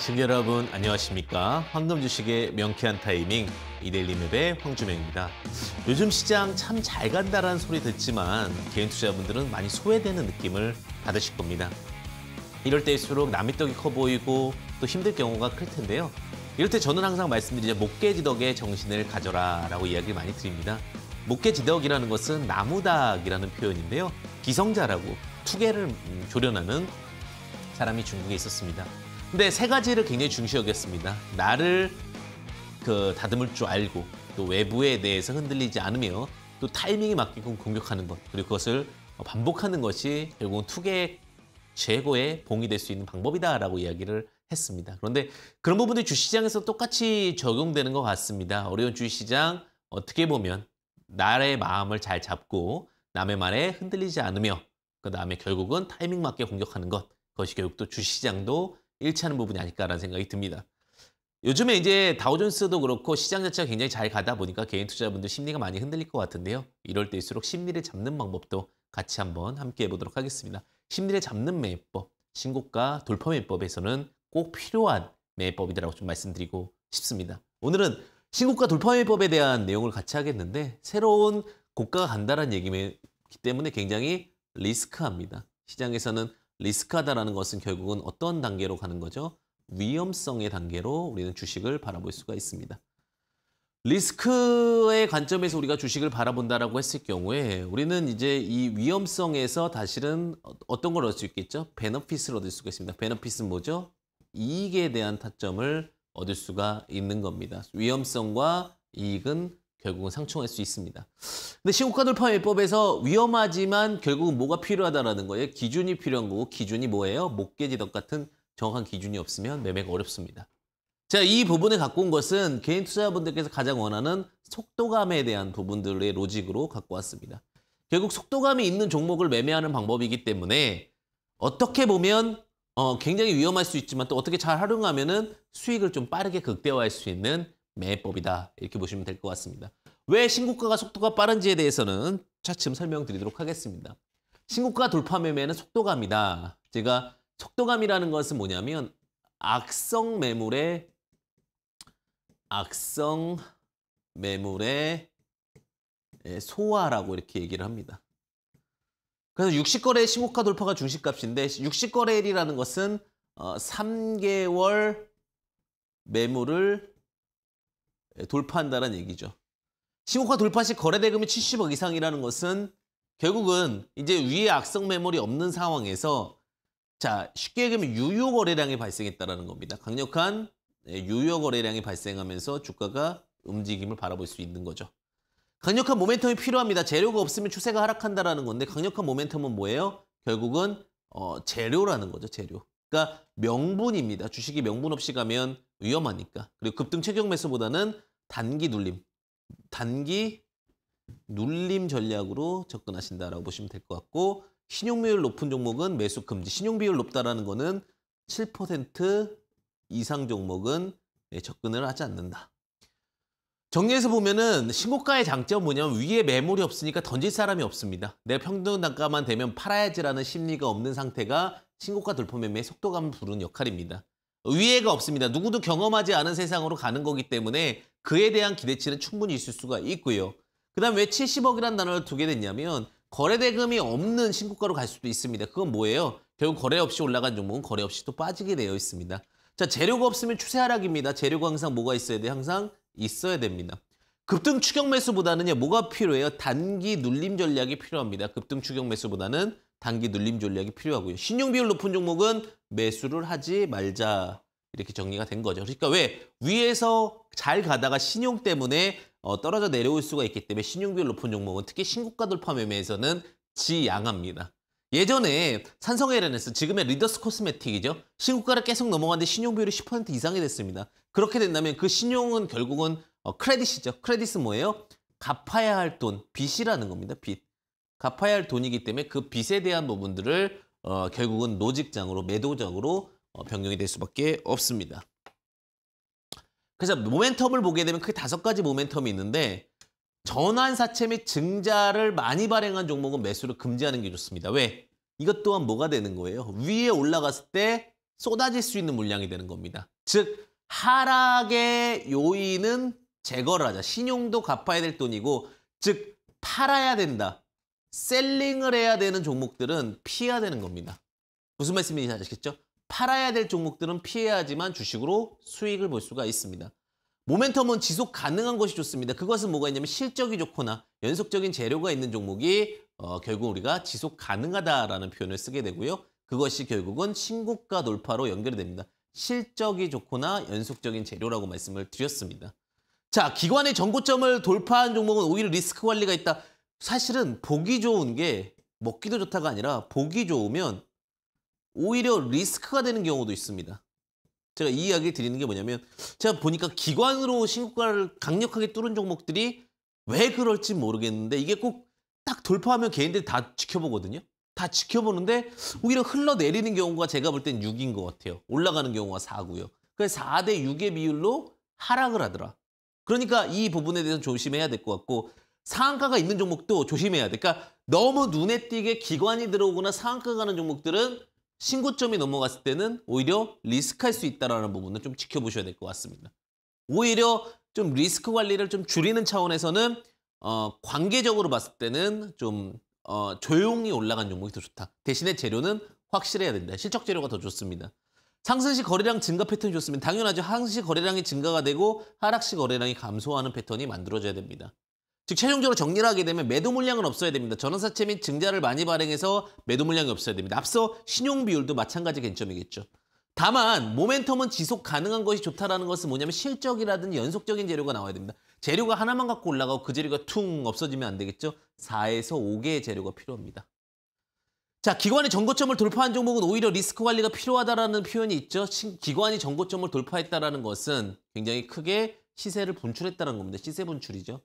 증 여러분 안녕하십니까? 황금 주식의 명쾌한 타이밍 이데일리 맵의 황주명입니다. 요즘 시장 참 잘 간다라는 소리 듣지만 개인 투자분들은 자 많이 소외되는 느낌을 받으실 겁니다. 이럴 때일수록 남의 떡이 커 보이고 또 힘들 경우가 클 텐데요. 이럴 때 저는 항상 말씀드리죠. 목계지덕의 정신을 가져라 라고 이야기를 많이 드립니다. 목계지덕이라는 것은 나무닥이라는 표현인데요. 기성자라고 투게를 음, 조련하는 사람이 중국에 있었습니다. 근데 세 가지를 굉장히 중시 여겼습니다. 나를 그 다듬을 줄 알고 또 외부에 대해서 흔들리지 않으며 또 타이밍에 맞게 공격하는 것 그리고 그것을 반복하는 것이 결국은 투기의 최고의 봉이 될 수 있는 방법이다라고 이야기를 했습니다. 그런데 그런 부분들이 주시장에서 똑같이 적용되는 것 같습니다. 어려운 주시장 어떻게 보면 나의 마음을 잘 잡고 남의 말에 흔들리지 않으며 그 다음에 결국은 타이밍 맞게 공격하는 것 그것이 결국 또 주시장도 일치하는 부분이 아닐까라는 생각이 듭니다. 요즘에 이제 다우존스도 그렇고 시장 자체가 굉장히 잘 가다 보니까 개인 투자자분들 심리가 많이 흔들릴 것 같은데요. 이럴 때일수록 심리를 잡는 방법도 같이 한번 함께 해보도록 하겠습니다. 심리를 잡는 매매법, 신고가 돌파 매매법에서는 꼭 필요한 매매법이라고 좀 말씀드리고 싶습니다. 오늘은 신고가 돌파 매매법에 대한 내용을 같이 하겠는데 새로운 고가가 간다는 얘기이기 때문에 굉장히 리스크합니다. 시장에서는 리스크하다라는 것은 결국은 어떤 단계로 가는 거죠? 위험성의 단계로 우리는 주식을 바라볼 수가 있습니다. 리스크의 관점에서 우리가 주식을 바라본다라고 했을 경우에 우리는 이제 이 위험성에서 사실은 어떤 걸 얻을 수 있겠죠? 베너핏을 얻을 수가 있습니다. 베너핏은 뭐죠? 이익에 대한 타점을 얻을 수가 있는 겁니다. 위험성과 이익은 결국은 상충할 수 있습니다. 근데 신고가 돌파 외법에서 위험하지만 결국은 뭐가 필요하다라는 거예요. 기준이 필요한 거고 기준이 뭐예요? 목계지덕 같은 정확한 기준이 없으면 매매가 어렵습니다. 자, 이 부분을 갖고 온 것은 개인 투자자분들께서 가장 원하는 속도감에 대한 부분들의 로직으로 갖고 왔습니다. 결국 속도감이 있는 종목을 매매하는 방법이기 때문에 어떻게 보면 어, 굉장히 위험할 수 있지만 또 어떻게 잘 활용하면은 수익을 좀 빠르게 극대화할 수 있는 매법이다 이렇게 보시면 될 것 같습니다. 왜 신고가가 속도가 빠른지에 대해서는 차츰 설명드리도록 하겠습니다. 신고가 돌파 매매는 속도감이다. 제가 속도감이라는 것은 뭐냐면 악성 매물의 악성 매물의 예, 소화라고 이렇게 얘기를 합니다. 그래서 60거래의 신고가 돌파가 중시값인데 60거래일이라는 것은 3개월 어, 매물을 예, 돌파한다는 얘기죠. 신고가 돌파 시 거래 대금이 70억 이상이라는 것은 결국은 이제 위에 악성 매물이 없는 상황에서 자 쉽게 얘기하면 유효 거래량이 발생했다라는 겁니다. 강력한 예, 유효 거래량이 발생하면서 주가가 움직임을 바라볼 수 있는 거죠. 강력한 모멘텀이 필요합니다. 재료가 없으면 추세가 하락한다라는 건데 강력한 모멘텀은 뭐예요? 결국은 어, 재료라는 거죠. 재료. 그러니까 명분입니다. 주식이 명분 없이 가면 위험하니까. 그리고 급등 최종 매수보다는 단기 눌림, 단기 눌림 전략으로 접근하신다라고 보시면 될 것 같고 신용 비율 높은 종목은 매수 금지. 신용 비율 높다라는 거는 7% 이상 종목은 예, 접근을 하지 않는다. 정리해서 보면은 신고가의 장점 뭐냐면 위에 매물이 없으니까 던질 사람이 없습니다. 내 평균 단가만 되면 팔아야지라는 심리가 없는 상태가 신고가 돌파 매매 속도감 부른 역할입니다. 위해가 없습니다. 누구도 경험하지 않은 세상으로 가는 거기 때문에 그에 대한 기대치는 충분히 있을 수가 있고요. 그 다음 왜 70억이라는 단어를 두게 됐냐면 거래대금이 없는 신고가로 갈 수도 있습니다. 그건 뭐예요? 결국 거래 없이 올라간 종목은 거래 없이 또 빠지게 되어 있습니다. 자 재료가 없으면 추세 하락입니다. 재료가 항상 뭐가 있어야 돼? 항상 있어야 됩니다. 급등 추격 매수보다는요 뭐가 필요해요? 단기 눌림 전략이 필요합니다. 급등 추격 매수보다는 단기 눌림 전략이 필요하고요. 신용 비율 높은 종목은 매수를 하지 말자 이렇게 정리가 된 거죠. 그러니까 왜 위에서 잘 가다가 신용 때문에 어, 떨어져 내려올 수가 있기 때문에 신용 비율 높은 종목은 특히 신고가 돌파 매매에서는 지양합니다. 예전에 산성 LNS, 지금의 리더스 코스메틱이죠. 신고가를 계속 넘어갔는데 신용비율이 10% 이상이 됐습니다. 그렇게 된다면 그 신용은 결국은 어, 크레딧이죠. 크레딧은 뭐예요? 갚아야 할 돈, 빚이라는 겁니다. 빚. 갚아야 할 돈이기 때문에 그 빚에 대한 부분들을 어, 결국은 노직장으로 매도적으로 어, 변경이 될 수밖에 없습니다. 그래서 모멘텀을 보게 되면 크게 다섯 가지 모멘텀이 있는데 전환사채 및 증자를 많이 발행한 종목은 매수를 금지하는 게 좋습니다. 왜? 이것 또한 뭐가 되는 거예요? 위에 올라갔을 때 쏟아질 수 있는 물량이 되는 겁니다. 즉 하락의 요인은 제거를 하자. 신용도 갚아야 될 돈이고 즉 팔아야 된다. 셀링을 해야 되는 종목들은 피해야 되는 겁니다. 무슨 말씀인지 아시겠죠? 팔아야 될 종목들은 피해야지만 하 주식으로 수익을 볼 수가 있습니다. 모멘텀은 지속 가능한 것이 좋습니다. 그것은 뭐가 있냐면 실적이 좋거나 연속적인 재료가 있는 종목이 어, 결국 우리가 지속 가능하다라는 표현을 쓰게 되고요. 그것이 결국은 신고가 돌파로 연결됩니다. 실적이 좋거나 연속적인 재료라고 말씀을 드렸습니다. 자, 기관의 전고점을 돌파한 종목은 오히려 리스크 관리가 있다. 사실은 보기 좋은 게 먹기도 좋다가 아니라 보기 좋으면 오히려 리스크가 되는 경우도 있습니다. 제가 이 이야기를 드리는 게 뭐냐면 제가 보니까 기관으로 신고가를 강력하게 뚫은 종목들이 왜 그럴지 모르겠는데 이게 꼭 딱 돌파하면 개인들이 다 지켜보거든요. 다 지켜보는데 오히려 흘러내리는 경우가 제가 볼 땐 6인 것 같아요. 올라가는 경우가 4고요. 그래서 4 대 6의 비율로 하락을 하더라. 그러니까 이 부분에 대해서 조심해야 될 것 같고 상한가가 있는 종목도 조심해야 돼. 그러니까 너무 눈에 띄게 기관이 들어오거나 상한가 가는 종목들은 신고점이 넘어갔을 때는 오히려 리스크할 수 있다는 부분을 좀 지켜보셔야 될 것 같습니다. 오히려 좀 리스크 관리를 좀 줄이는 차원에서는 어, 관계적으로 봤을 때는 좀 어, 조용히 올라간 종목이 더 좋다. 대신에 재료는 확실해야 된다. 실적 재료가 더 좋습니다. 상승시 거래량 증가 패턴이 좋습니다 당연하죠. 하승시 거래량이 증가가 되고 하락시 거래량이 감소하는 패턴이 만들어져야 됩니다. 즉 최종적으로 정리를 하게 되면 매도 물량은 없어야 됩니다. 전환사채 및 증자를 많이 발행해서 매도 물량이 없어야 됩니다. 앞서 신용 비율도 마찬가지 갱점이겠죠. 다만 모멘텀은 지속 가능한 것이 좋다라는 것은 뭐냐면 실적이라든 지 연속적인 재료가 나와야 됩니다. 재료가 하나만 갖고 올라가고 그 재료가 퉁 없어지면 안 되겠죠. 4에서 5개의 재료가 필요합니다. 자, 기관의 정고점을 돌파한 종목은 오히려 리스크 관리가 필요하다라는 표현이 있죠. 기관이 정고점을 돌파했다라는 것은 굉장히 크게 시세를 분출했다는 겁니다. 시세 분출이죠.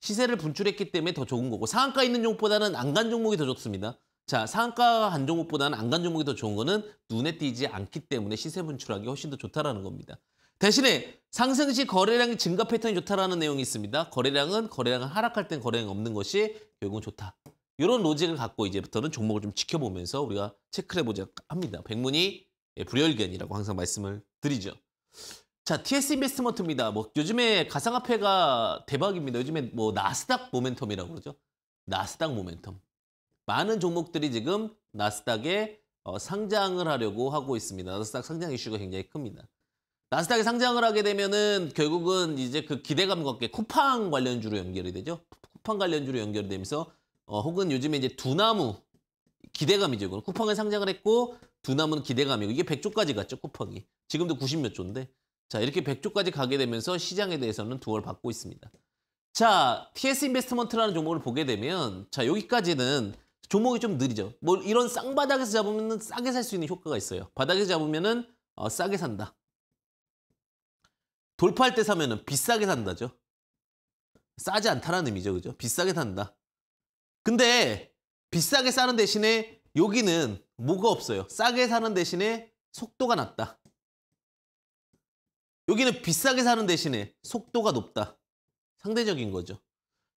시세를 분출했기 때문에 더 좋은 거고 상한가 있는 종목보다는 안간 종목이 더 좋습니다. 자 상한가 간 종목보다는 안간 종목이 더 좋은 거는 눈에 띄지 않기 때문에 시세 분출하기 훨씬 더 좋다라는 겁니다. 대신에 상승 시 거래량이 증가 패턴이 좋다라는 내용이 있습니다. 거래량은 거래량은 하락할 땐 거래량이 없는 것이 결국은 좋다. 이런 로직을 갖고 이제부터는 종목을 좀 지켜보면서 우리가 체크를 해보자 합니다. 백문이 예, 불여일견이라고 항상 말씀을 드리죠. 자, TS 인베스트먼트입니다. 뭐 요즘에 가상화폐가 대박입니다. 요즘에 뭐 나스닥 모멘텀이라고 그러죠. 나스닥 모멘텀. 많은 종목들이 지금 나스닥에 어, 상장을 하려고 하고 있습니다. 나스닥 상장 이슈가 굉장히 큽니다. 나스닥에 상장을 하게 되면은 결국은 이제 그 기대감과 함께 쿠팡 관련주로 연결이 되죠. 쿠팡 관련주로 연결되면서 어, 혹은 요즘에 이제 두나무 기대감이죠. 이건. 쿠팡에 상장을 했고 두나무는 기대감이고 이게 100조까지 갔죠. 쿠팡이. 지금도 90몇 조인데 자 이렇게 100조까지 가게 되면서 시장에 대해서는 두월 받고 있습니다. 자 TS 인베스트먼트라는 종목을 보게 되면 자 여기까지는 종목이 좀 느리죠. 뭐 이런 쌍바닥에서 잡으면 싸게 살 수 있는 효과가 있어요. 바닥에서 잡으면 어, 싸게 산다. 돌파할 때 사면은 비싸게 산다죠. 싸지 않다라는 의미죠. 그죠? 비싸게 산다. 근데 비싸게 사는 대신에 여기는 뭐가 없어요. 싸게 사는 대신에 속도가 낮다. 여기는 비싸게 사는 대신에 속도가 높다. 상대적인 거죠.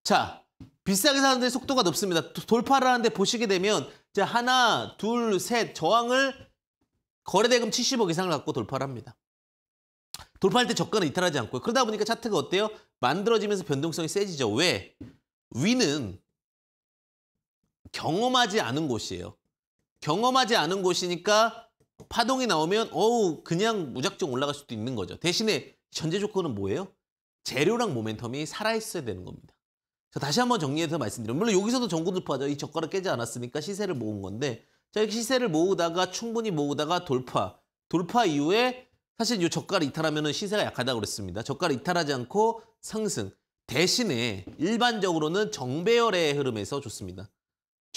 자, 비싸게 사는데 속도가 높습니다. 돌파를 하는데 보시게 되면 자 하나, 둘, 셋 저항을 거래대금 70억 이상을 갖고 돌파를 합니다. 돌파할 때적가는 이탈하지 않고요. 그러다 보니까 차트가 어때요? 만들어지면서 변동성이 세지죠. 왜? 위는 경험하지 않은 곳이에요. 경험하지 않은 곳이니까 파동이 나오면 어우 그냥 무작정 올라갈 수도 있는 거죠. 대신에 전제 조건은 뭐예요? 재료랑 모멘텀이 살아있어야 되는 겁니다. 자, 다시 한번 정리해서 말씀드리면 물론 여기서도 전고돌파죠. 이 저가를 깨지 않았으니까 시세를 모은 건데 자, 이렇게 시세를 모으다가 충분히 모으다가 돌파 돌파 이후에 사실 이 저가를 이탈하면 시세가 약하다고 그랬습니다. 저가를 이탈하지 않고 상승 대신에 일반적으로는 정배열의 흐름에서 좋습니다.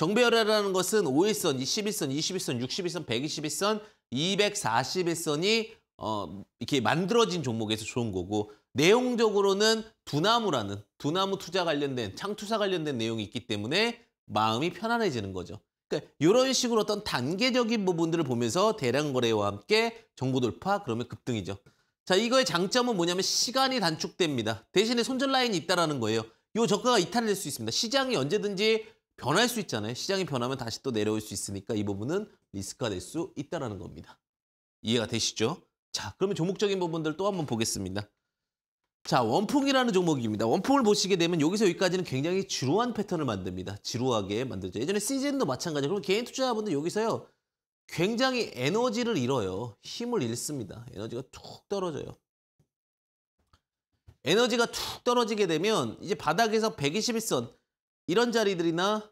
정배열이라는 것은 5일선, 2 1선 21선, 61선, 121선, 241선이 어, 이렇게 만들어진 종목에서 좋은 거고 내용적으로는 두나무라는 두나무 투자 관련된 창투사 관련된 내용이 있기 때문에 마음이 편안해지는 거죠. 그러니까 이런 식으로 어떤 단계적인 부분들을 보면서 대량 거래와 함께 정보 돌파 그러면 급등이죠. 자 이거의 장점은 뭐냐면 시간이 단축됩니다. 대신에 손절 라인이 있다라는 거예요. 이 저가가 이탈될 수 있습니다. 시장이 언제든지 변할 수 있잖아요. 시장이 변하면 다시 또 내려올 수 있으니까 이 부분은 리스크가 될 수 있다는 라 겁니다. 이해가 되시죠? 자, 그러면 종목적인 부분들 또 한번 보겠습니다. 자, 원풍이라는 종목입니다. 원풍을 보시게 되면 여기서 여기까지는 굉장히 지루한 패턴을 만듭니다. 지루하게 만들죠. 예전에 시즌도 마찬가지로 그럼 개인 투자자분들 여기서요. 굉장히 에너지를 잃어요. 힘을 잃습니다. 에너지가 툭 떨어져요. 에너지가 툭 떨어지게 되면 이제 바닥에서 121선 이런 자리들이나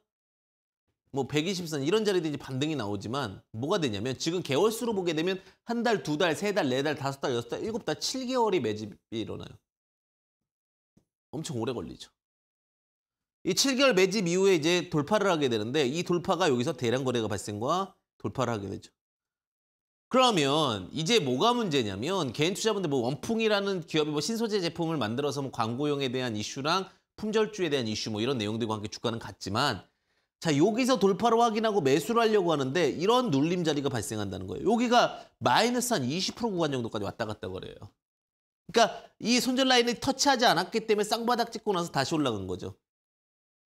뭐 120선 이런 자리도 이 반등이 나오지만 뭐가 되냐면 지금 개월수로 보게 되면 한 달, 두 달, 세 달, 네 달, 다섯 달, 여섯 달, 일곱 달, 7개월이 매집이 일어나요. 엄청 오래 걸리죠. 이 7개월 매집 이후에 이제 돌파를 하게 되는데 이 돌파가 여기서 대량 거래가 발생과 돌파를 하게 되죠. 그러면 이제 뭐가 문제냐면 개인 투자분들 뭐 원풍이라는 기업이 뭐 신소재 제품을 만들어서 뭐 광고용에 대한 이슈랑 품절주에 대한 이슈 뭐 이런 내용들과 함께 주가는 같지만 자 여기서 돌파로 확인하고 매수를 하려고 하는데 이런 눌림 자리가 발생한다는 거예요. 여기가 마이너스 한 20% 구간 정도까지 왔다 갔다 거래요 그러니까 이 손절 라인을 터치하지 않았기 때문에 쌍바닥 찍고 나서 다시 올라간 거죠.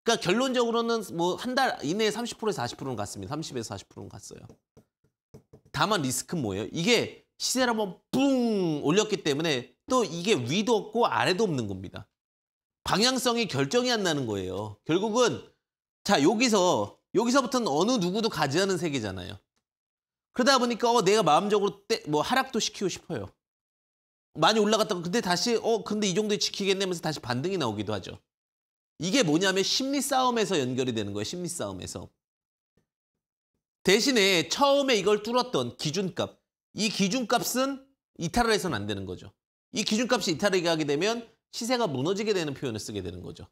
그러니까 결론적으로는 뭐 한 달 이내에 30%에서 40%는 갔습니다. 30에서 40%는 갔어요. 다만 리스크는 뭐예요? 이게 시세를 한번 뿡 올렸기 때문에 또 이게 위도 없고 아래도 없는 겁니다. 방향성이 결정이 안 나는 거예요. 결국은 자 여기서 여기서부터는 어느 누구도 가지 않은 세계잖아요. 그러다 보니까 어, 내가 마음적으로 때, 뭐 하락도 시키고 싶어요. 많이 올라갔다가 근데 다시 어 근데 이 정도에 지키겠네면서 다시 반등이 나오기도 하죠. 이게 뭐냐면 심리 싸움에서 연결이 되는 거예요. 심리 싸움에서. 대신에 처음에 이걸 뚫었던 기준값. 이 기준값은 이탈을 해서는 안 되는 거죠. 이 기준값이 이탈하 하게 되면 시세가 무너지게 되는 표현을 쓰게 되는 거죠.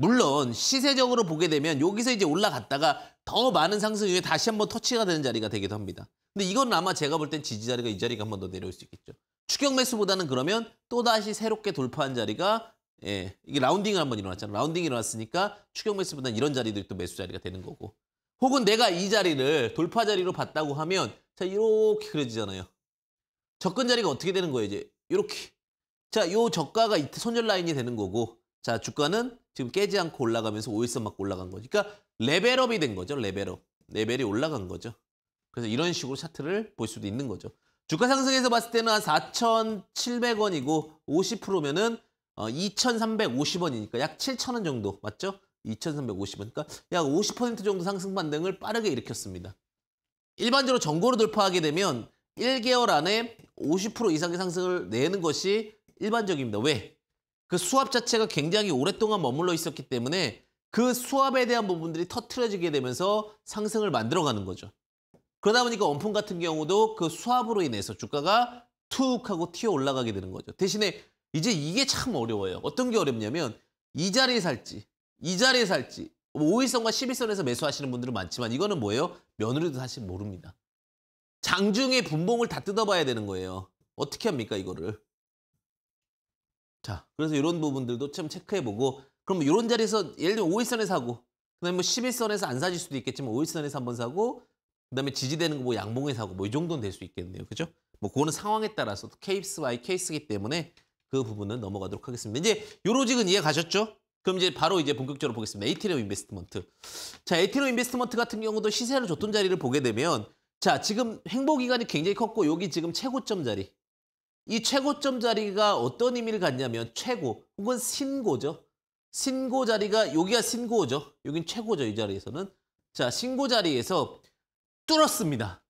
물론 시세적으로 보게 되면 여기서 이제 올라갔다가 더 많은 상승 이후에 다시 한번 터치가 되는 자리가 되기도 합니다. 근데 이건 아마 제가 볼 땐 지지 자리가 이 자리가 한 번 더 내려올 수 있겠죠. 추격 매수보다는 그러면 또다시 새롭게 돌파한 자리가 예, 이게 라운딩을 한번 일어났잖아요. 라운딩이 일어났으니까 추격 매수보다는 이런 자리들이 또 매수 자리가 되는 거고 혹은 내가 이 자리를 돌파 자리로 봤다고 하면 자 이렇게 그려지잖아요. 접근 자리가 어떻게 되는 거예요 이제 이렇게 자요 저가가 손절 라인이 되는 거고 자 주가는 지금 깨지 않고 올라가면서 오일선 막 올라간 거죠. 그러니까 레벨업이 된 거죠. 레벨업. 레벨이 올라간 거죠. 그래서 이런 식으로 차트를 볼 수도 있는 거죠. 주가 상승에서 봤을 때는 한 4,700원이고 50%면은 2,350원이니까 약 7,000원 정도 맞죠? 2,350원. 그러니까 약 50% 정도 상승 반등을 빠르게 일으켰습니다. 일반적으로 정고를 돌파하게 되면 1개월 안에 50% 이상의 상승을 내는 것이 일반적입니다. 왜? 그 수압 자체가 굉장히 오랫동안 머물러 있었기 때문에 그 수압에 대한 부분들이 터트려지게 되면서 상승을 만들어가는 거죠. 그러다 보니까 원품 같은 경우도 그 수압으로 인해서 주가가 툭 하고 튀어 올라가게 되는 거죠. 대신에 이제 이게 참 어려워요. 어떤 게 어렵냐면 이 자리에 살지, 이 자리에 살지 5일선과 11선에서 매수하시는 분들은 많지만 이거는 뭐예요? 며느리도 사실 모릅니다. 장중에 분봉을 다 뜯어봐야 되는 거예요. 어떻게 합니까 이거를? 자, 그래서 이런 부분들도 좀 체크해보고 그럼 이런 자리에서 예를 들면 5일선에서 사고 그다음에 뭐 11선에서 안 사질 수도 있겠지만 5일선에서 한번 사고 그다음에 지지되는 거 뭐 양봉에 사고 뭐 이 정도는 될 수 있겠네요. 그죠? 뭐 그거는 상황에 따라서 케이스 바이 케이스기 때문에 그 부분은 넘어가도록 하겠습니다. 이제 요로직은 이해 가셨죠? 그럼 이제 바로 이제 본격적으로 보겠습니다. 에이티노 인베스트먼트. 자, 에이티노 인베스트먼트 같은 경우도 시세를 줬던 자리를 보게 되면 자, 지금 행보 기간이 굉장히 컸고 여기 지금 최고점 자리. 이 최고점 자리가 어떤 의미를 갖냐면 최고 혹은 신고죠. 신고 자리가 여기가 신고죠. 여긴 최고죠. 이 자리에서는. 자, 신고 자리에서 뚫었습니다.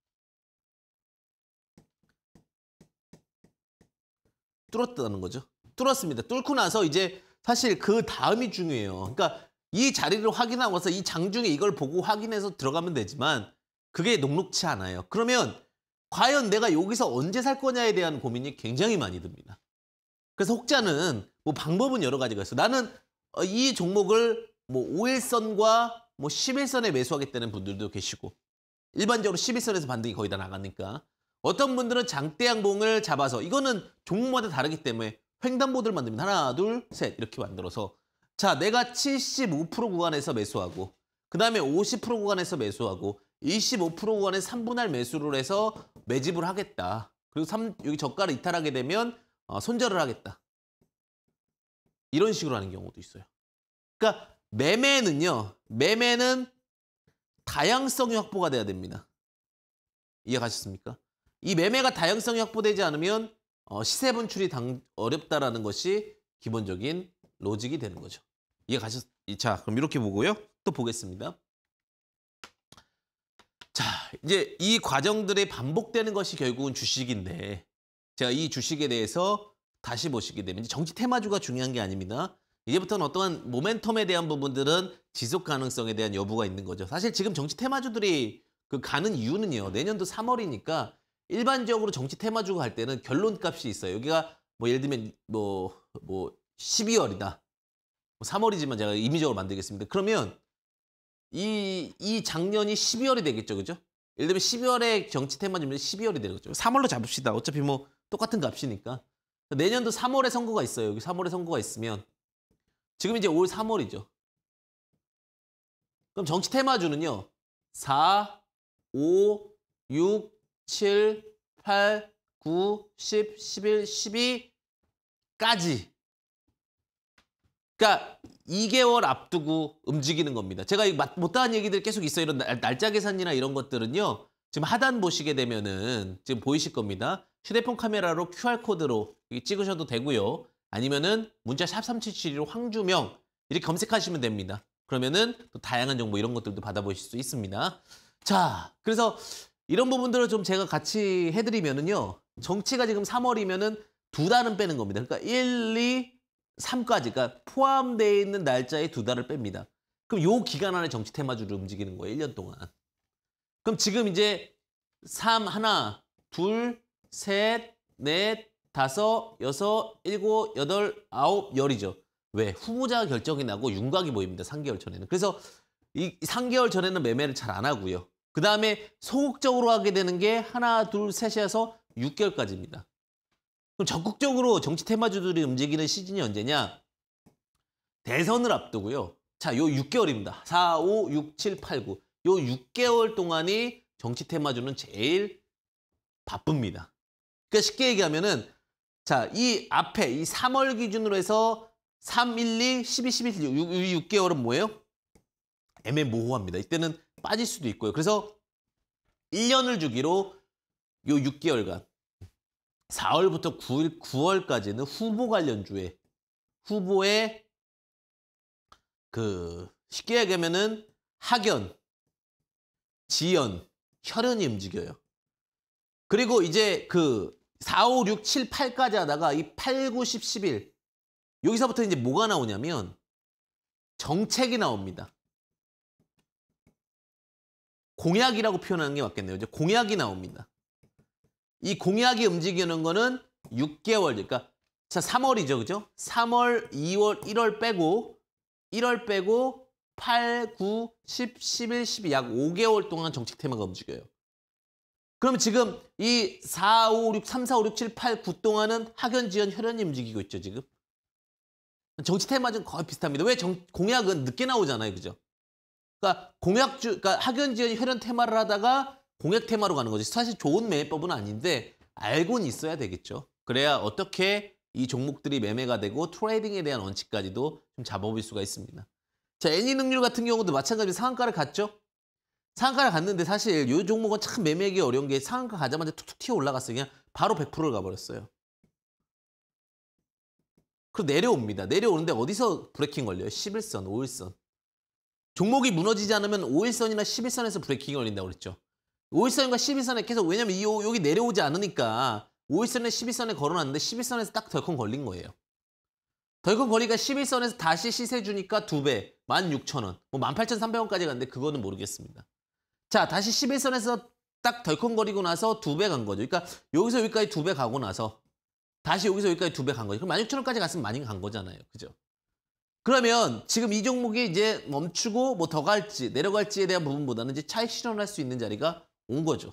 뚫었다는 거죠. 뚫었습니다. 뚫고 나서 이제 사실 그 다음이 중요해요. 그러니까 이 자리를 확인하고서 이 장중에 이걸 보고 확인해서 들어가면 되지만 그게 녹록치 않아요. 그러면 과연 내가 여기서 언제 살 거냐에 대한 고민이 굉장히 많이 듭니다. 그래서 혹자는 뭐 방법은 여러 가지가 있어. 나는 어, 이 종목을 뭐 5일선과 뭐 11선에 매수하겠다는 분들도 계시고 일반적으로 11선에서 반등이 거의 다 나가니까 어떤 분들은 장대양봉을 잡아서 이거는 종목마다 다르기 때문에 횡단보도를 만듭니다. 하나, 둘, 셋 이렇게 만들어서 자 내가 75% 구간에서 매수하고 그 다음에 50% 구간에서 매수하고 2 5간에 3분할 매수를 해서 매집을 하겠다. 그리고 3, 여기 저가를 이탈하게 되면 어, 손절을 하겠다. 이런 식으로 하는 경우도 있어요. 그러니까 매매는요. 매매는 다양성이 확보가 돼야 됩니다. 이해가셨습니까? 이 매매가 다양성이 확보되지 않으면 어, 시세 분출이 당, 어렵다라는 것이 기본적인 로직이 되는 거죠. 이해가셨? 자, 그럼 이렇게 보고요. 또 보겠습니다. 자, 이제 이 과정들이 반복되는 것이 결국은 주식인데 제가 이 주식에 대해서 다시 보시게 되면 정치 테마주가 중요한 게 아닙니다. 이제부터는 어떠한 모멘텀에 대한 부분들은 지속 가능성에 대한 여부가 있는 거죠. 사실 지금 정치 테마주들이 그 가는 이유는요. 내년도 3월이니까 일반적으로 정치 테마주 가갈 때는 결론값이 있어요. 여기가 뭐 예를 들면 뭐뭐 뭐 12월이다. 뭐 3월이지만 뭐 제가 임의적으로 만들겠습니다. 그러면 이, 이 작년이 12월이 되겠죠, 그죠? 예를 들면 12월에 경치 테마주면 12월이 되는 거죠. 3월로 잡읍시다. 어차피 뭐 똑같은 값이니까. 내년도 3월에 선거가 있어요. 여기 3월에 선거가 있으면 지금 이제 올 3월이죠. 그럼 정치 테마주는요. 4, 5, 6, 7, 8, 9, 10, 11, 12까지 그러니까 2개월 앞두고 움직이는 겁니다. 제가 못다한 얘기들 계속 있어요. 이런 날, 짜 계산이나 이런 것들은요. 지금 하단 보시게 되면은 지금 보이실 겁니다. 휴대폰 카메라로 QR코드로 찍으셔도 되고요. 아니면은 문자 샵3 7 7 1로 황주명 이렇게 검색하시면 됩니다. 그러면은 또 다양한 정보 이런 것들도 받아보실 수 있습니다. 자, 그래서 이런 부분들을 좀 제가 같이 해드리면은요. 정치가 지금 3월이면은 두 달은 빼는 겁니다. 그러니까 1, 2, 3까지가 그러니까 포함되어 있는 날짜에 두 달을 뺍니다. 그럼 요 기간 안에 정치 테마주를 움직이는 거예요. 1년 동안. 그럼 지금 이제 3 하나, 둘, 셋, 넷, 다섯, 여섯, 일곱, 여덟, 아홉, 열이죠. 왜? 후보자 결정이 나고 윤곽이 보입니다. 3개월 전에는. 그래서 이 3개월 전에는 매매를 잘 안 하고요. 그 다음에 소극적으로 하게 되는 게 하나, 둘, 셋어서 6개월까지입니다. 그럼 적극적으로 정치 테마주들이 움직이는 시즌이 언제냐? 대선을 앞두고요. 자, 요 6개월입니다. 4, 5, 6, 7, 8, 9. 요 6개월 동안이 정치 테마주는 제일 바쁩니다. 그러니까 쉽게 얘기하면은 자, 이 앞에 이 3월 기준으로 해서 3, 1, 2, 12, 11, 16, 6, 개월은 뭐예요? 애매모호합니다. 이때는 빠질 수도 있고요. 그래서 1년을 주기로 요 6개월간 4월부터 9일, 9월까지는 후보 관련 주에 후보의 그 쉽게 얘기하면은 학연, 지연, 혈연이 움직여요. 그리고 이제 그 4, 5, 6, 7, 8까지 하다가 이 8, 9, 10, 11 여기서부터 이제 뭐가 나오냐면 정책이 나옵니다. 공약이라고 표현하는 게 맞겠네요. 이제 공약이 나옵니다. 이 공약이 움직이는 거는 6개월, 그러니까 자 3월이죠, 그죠? 3월, 2월, 1월 빼고 1월 빼고 8, 9, 10, 11, 12, 약 5개월 동안 정책 테마가 움직여요. 그럼 지금 이 4, 5, 6, 3, 4, 5, 6, 7, 8, 9 동안은 학연, 지연, 혈연이 움직이고 있죠, 지금. 정치 테마좀 거의 비슷합니다. 왜 정, 공약은 늦게 나오잖아요, 그죠? 그러니까 공약 주, 그러니까 학연, 지연, 혈연 테마를 하다가 공약 테마로 가는 거지. 사실 좋은 매매법은 아닌데 알고는 있어야 되겠죠. 그래야 어떻게 이 종목들이 매매가 되고 트레이딩에 대한 원칙까지도 좀 잡아볼 수가 있습니다. 자, 애니 능률 같은 경우도 마찬가지로 상한가를 갔죠. 상한가를 갔는데 사실 이 종목은 참 매매하기 어려운 게 상한가 가자마자 툭툭 튀어 올라갔어요. 그냥 바로 100%를 가버렸어요. 그리고 내려옵니다. 내려오는데 어디서 브레킹 걸려요? 11선, 5일선. 종목이 무너지지 않으면 5일선이나 11선에서 브레킹이 걸린다고 그랬죠. 5일선과 1 2선에 계속 왜냐면 이 여기 내려오지 않으니까 5일선에 1 2선에 걸어놨는데 1 2선에서딱 덜컹 걸린 거예요. 덜컹 걸리니까 11선에서 다시 시세 주니까 두배 16,000원 뭐 18,300원까지 갔는데 그거는 모르겠습니다. 자 다시 11선에서 딱 덜컹거리고 나서 두 배 간 거죠. 그러니까 여기서 여기까지 두 배 가고 나서 다시 여기서 여기까지 두 배 간 거죠. 그럼 16,000원까지 갔으면 많이 간 거잖아요. 그죠? 그러면 지금 이 종목이 이제 멈추고 뭐 더 갈지 내려갈지에 대한 부분보다는 이제 차익 실현할 수 있는 자리가 온 거죠.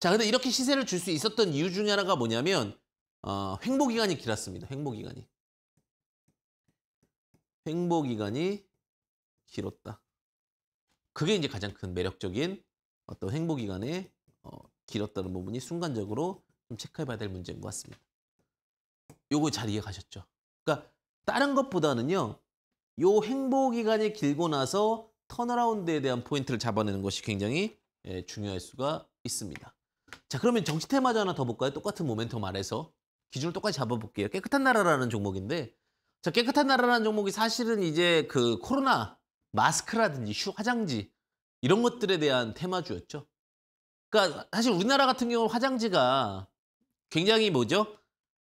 자, 근데 이렇게 시세를 줄 수 있었던 이유 중에 하나가 뭐냐면 어, 횡보 기간이 길었습니다. 횡보 기간이. 횡보 기간이 길었다. 그게 이제 가장 큰 매력적인 어떤 횡보 기간의 어, 길었다는 부분이 순간적으로 좀 체크해봐야 될 문제인 것 같습니다. 요거 잘 이해가셨죠? 그러니까 다른 것보다는요. 요 횡보 기간이 길고 나서 턴어라운드에 대한 포인트를 잡아내는 것이 굉장히 예, 중요할 수가 있습니다. 자 그러면 정치 테마주 하나 더 볼까요? 똑같은 모멘텀 아래서 기준을 똑같이 잡아볼게요. 깨끗한 나라라는 종목인데 자 깨끗한 나라라는 종목이 사실은 이제 그 코로나 마스크라든지 휴 화장지 이런 것들에 대한 테마주였죠. 그러니까 사실 우리나라 같은 경우 화장지가 굉장히 뭐죠?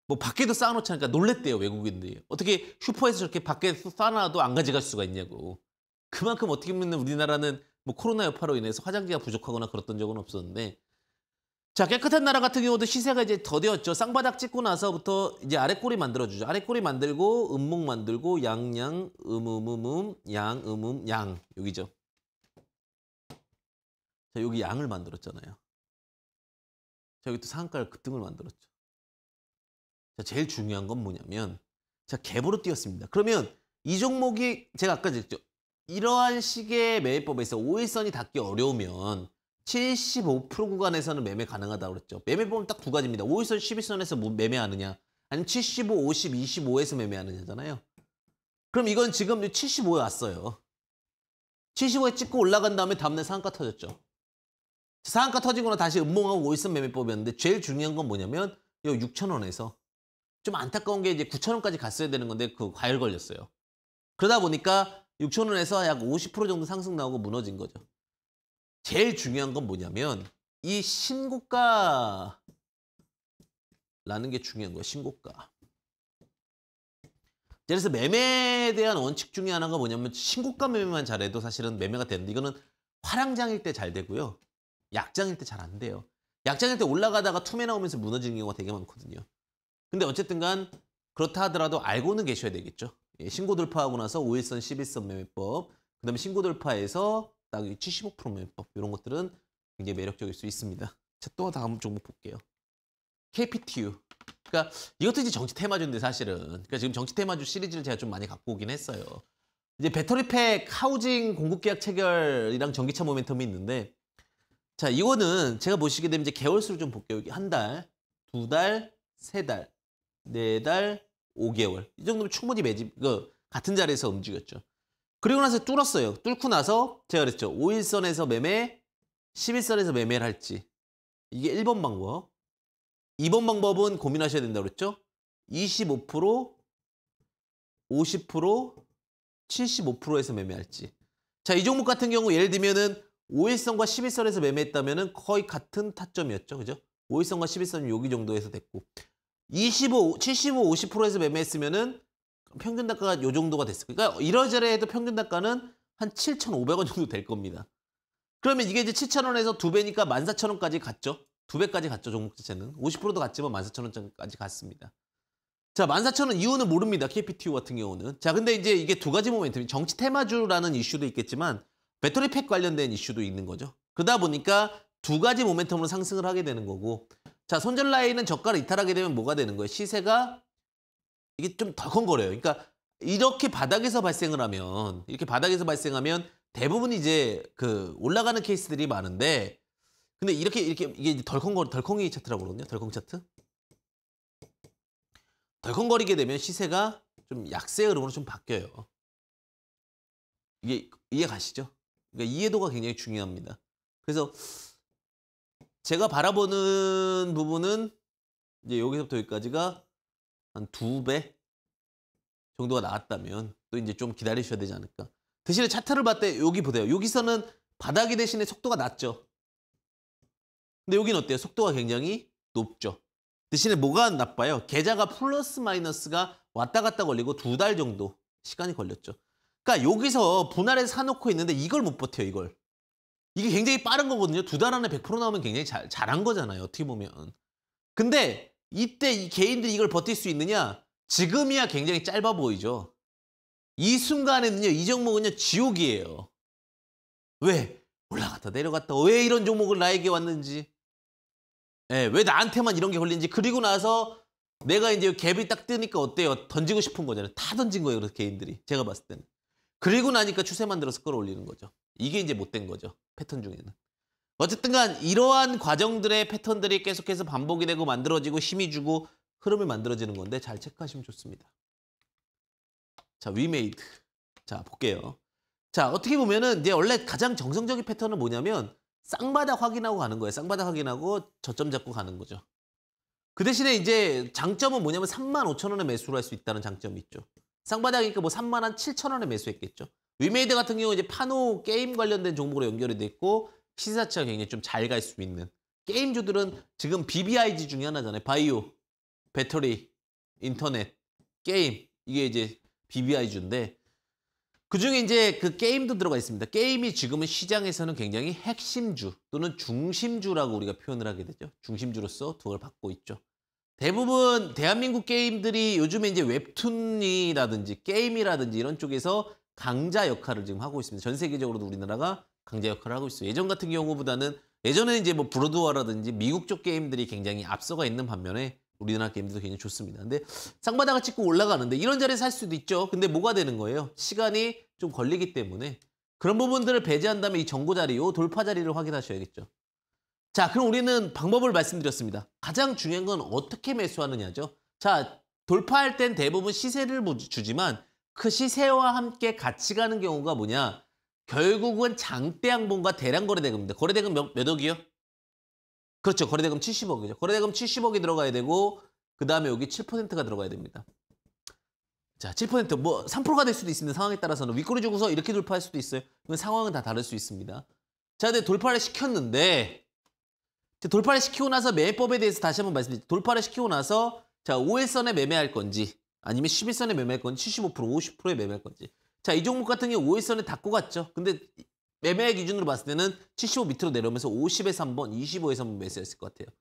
뭐 밖에도 쌓아놓자니까 놀랬대요 외국인들이 어떻게 슈퍼에서 저렇게 밖에서 쌓아놔도 안 가져갈 수가 있냐고 그만큼 어떻게 보면 우리나라는 뭐 코로나 여파로 인해서 화장지가 부족하거나 그랬던 적은 없었는데 자 깨끗한 나라 같은 경우도 시세가 이제 더뎌졌죠. 쌍바닥 찍고 나서부터 이제 아래꼬리 만들어주죠. 아래꼬리 만들고 음목 만들고 양양 음음음음 양 음음 음, 음, 음, 양 여기죠. 자 여기 양을 만들었잖아요. 자 여기 또 상한가를 급등을 그 만들었죠. 자 제일 중요한 건 뭐냐면 자 갭으로 뛰었습니다. 그러면 이 종목이 제가 아까 이러한 식의 매매법에서 오일선이 닿기 어려우면 75% 구간에서는 매매 가능하다고 그랬죠. 매매법은 딱 두 가지입니다. 오일선 12선에서 뭐 매매하느냐 아니면 75, 50, 25에서 매매하느냐잖아요. 그럼 이건 지금 75에 왔어요. 75에 찍고 올라간 다음에 다음날 상가 터졌죠. 상가 터지거나 다시 음봉하고 오일선 매매법이었는데 제일 중요한 건 뭐냐면 요 6천원에서 좀 안타까운 게 이제 9천원까지 갔어야 되는 건데 그 과열 걸렸어요. 그러다 보니까 6천원에서 약 50% 정도 상승 나오고 무너진 거죠. 제일 중요한 건 뭐냐면 이 신고가라는 게 중요한 거예요. 신고가. 그래서 매매에 대한 원칙 중에 하나가 뭐냐면 신고가 매매만 잘해도 사실은 매매가 되는데 이거는 화랑장일 때 잘 되고요. 약장일 때 잘 안 돼요. 약장일 때 올라가다가 투매 나오면서 무너지는 경우가 되게 많거든요. 근데 어쨌든 간 그렇다 하더라도 알고는 계셔야 되겠죠. 예, 신고 돌파하고 나서 5일선 11선 매매법, 그 다음에 신고 돌파에서 딱 75% 매매법 이런 것들은 굉장히 매력적일 수 있습니다. 자, 또 다음 종목 볼게요. KPTU. 그러니까 이것도 이제 정치 테마주인데 사실은. 그러니까 지금 정치 테마주 시리즈를 제가 좀 많이 갖고 오긴 했어요. 이제 배터리팩 하우징 공급계약 체결이랑 전기차 모멘텀이 있는데 자 이거는 제가 보시게 되면 이제 개월수를 좀 볼게요. 한 달, 두 달, 세 달, 네 달, 5개월 이 정도면 충분히 매집 그 같은 자리에서 움직였죠. 그리고 나서 뚫었어요. 뚫고 나서 제가 그랬죠. 5일선에서 매매, 11선에서 매매를 할지 이게 1번 방법. 2번 방법은 고민하셔야 된다고 그랬죠. 25%, 50%, 75%에서 매매할지. 자, 이 종목 같은 경우 예를 들면은 5일선과 11선에서 매매했다면은 거의 같은 타점이었죠. 그죠? 5일선과 11선은 여기 정도에서 됐고 25, 75, 50%에서 매매했으면은 평균 단가가 요 정도가 됐을 거니까 그러니까 이러저러 해도 평균 단가는 한 7,500원 정도 될 겁니다. 그러면 이게 이제 7,000원에서 두 배니까 14,000원까지 갔죠. 두 배까지 갔죠, 종목 자체는. 50%도 갔지만 14,000원까지 갔습니다. 자, 14,000원 이유는 모릅니다. KPTU 같은 경우는. 자, 근데 이제 이게 두 가지 모멘텀이 정치 테마주라는 이슈도 있겠지만 배터리 팩 관련된 이슈도 있는 거죠. 그러다 보니까 두 가지 모멘텀으로 상승을 하게 되는 거고 자, 손절 라인은 저가를 이탈하게 되면 뭐가 되는 거예요? 시세가 이게 좀 덜컹거려요. 그러니까 이렇게 바닥에서 발생을 하면 이렇게 바닥에서 발생하면 대부분 이제 그 올라가는 케이스들이 많은데 근데 이렇게 이렇게 이게 덜컹거 덜컹이 차트라고 그러거든요. 덜컹 차트. 덜컹거리게 되면 시세가 좀 약세 흐름으로 좀 바뀌어요. 이게 이해 가시죠? 그러니까 이해도가 굉장히 중요합니다. 그래서 제가 바라보는 부분은 이제 여기서부터 여기까지가 한 두 배 정도가 나왔다면 또 이제 좀 기다리셔야 되지 않을까. 대신에 차트를 봤대때 여기 보세요. 여기서는 바닥이 대신에 속도가 낮죠. 근데 여기는 어때요? 속도가 굉장히 높죠. 대신에 뭐가 나빠요? 계좌가 플러스 마이너스가 왔다 갔다 걸리고 두 달 정도 시간이 걸렸죠. 그러니까 여기서 분할해서 사놓고 있는데 이걸 못 버텨요, 이걸. 이게 굉장히 빠른 거거든요. 두 달 안에 100% 나오면 굉장히 잘, 잘한 거잖아요. 어떻게 보면. 근데 이때 이 개인들이 이걸 버틸 수 있느냐? 지금이야 굉장히 짧아 보이죠. 이 순간에는요. 이 종목은요. 지옥이에요. 왜? 올라갔다 내려갔다. 왜 이런 종목을 나에게 왔는지. 예, 왜 나한테만 이런 게걸린지 그리고 나서 내가 이제 갭이 딱 뜨니까 어때요? 던지고 싶은 거잖아요. 다 던진 거예요. 그래서 개인들이. 제가 봤을 때는. 그리고 나니까 추세만 들어서 끌어올리는 거죠. 이게 이제 못된 거죠. 패턴 중에는. 어쨌든 간 이러한 과정들의 패턴들이 계속해서 반복이 되고 만들어지고 힘이 주고 흐름이 만들어지는 건데 잘 체크하시면 좋습니다. 자, 위메이드. 자, 볼게요. 자, 어떻게 보면은 이제 원래 가장 정성적인 패턴은 뭐냐면 쌍바닥 확인하고 가는 거예요. 쌍바닥 확인하고 저점 잡고 가는 거죠. 그 대신에 이제 장점은 뭐냐면 3 5 0 0 0 원에 매수를 할 수 있다는 장점이 있죠. 쌍바닥이니까 뭐 3만 0 0 0 원에 매수했겠죠. 위메이드 같은 경우 이제 파노 게임 관련된 종목으로 연결이 됐고 시사차가 굉장히 좀잘갈 수 있는 게임주들은 지금 BBIG 중에 하나잖아요. 바이오, 배터리, 인터넷, 게임 이게 이제 BBIG인데 그중에 이제 그 게임도 들어가 있습니다. 게임이 지금은 시장에서는 굉장히 핵심주 또는 중심주라고 우리가 표현을 하게 되죠. 중심주로서 두을 받고 있죠. 대부분 대한민국 게임들이 요즘에 이제 웹툰이라든지 게임이라든지 이런 쪽에서 강자 역할을 지금 하고 있습니다. 전 세계적으로도 우리나라가 강자 역할을 하고 있어요. 예전 같은 경우보다는 예전에 이제 뭐 브로드와라든지 미국 쪽 게임들이 굉장히 앞서가 있는 반면에 우리나라 게임들도 굉장히 좋습니다. 근데 상바닥을 찍고 올라가는데 이런 자리에서 할 수도 있죠. 근데 뭐가 되는 거예요? 시간이 좀 걸리기 때문에 그런 부분들을 배제한 다면이 정고 자리, 요 돌파 자리를 확인하셔야겠죠. 자, 그럼 우리는 방법을 말씀드렸습니다. 가장 중요한 건 어떻게 매수하느냐죠. 자, 돌파할 땐 대부분 시세를 주지만 그 시세와 함께 같이 가는 경우가 뭐냐? 결국은 장대양봉과 대량거래대금입니다. 거래대금 몇, 몇 억이요? 그렇죠. 거래대금 70억이죠. 거래대금 70억이 들어가야 되고 그 다음에 여기 7%가 들어가야 됩니다. 자, 7%뭐 3%가 될 수도 있는 상황에 따라서는 윗꼬리 주고서 이렇게 돌파할 수도 있어요. 그건 상황은 다 다를 수 있습니다. 자, 근데 돌파를 시켰는데 돌파를 시키고 나서 매매법에 대해서 다시 한번 말씀드릴게요. 돌파를 시키고 나서 자, 5일선에 매매할 건지 아니면 11선에 매매할 건75% 50%에 매매할 건지 자 이 종목 같은 경우 5일선에 닫고 갔죠 근데 매매 기준으로 봤을 때는 75 밑으로 내려오면서 50에서 한 번 25에서 한 번 매수했을 것 같아요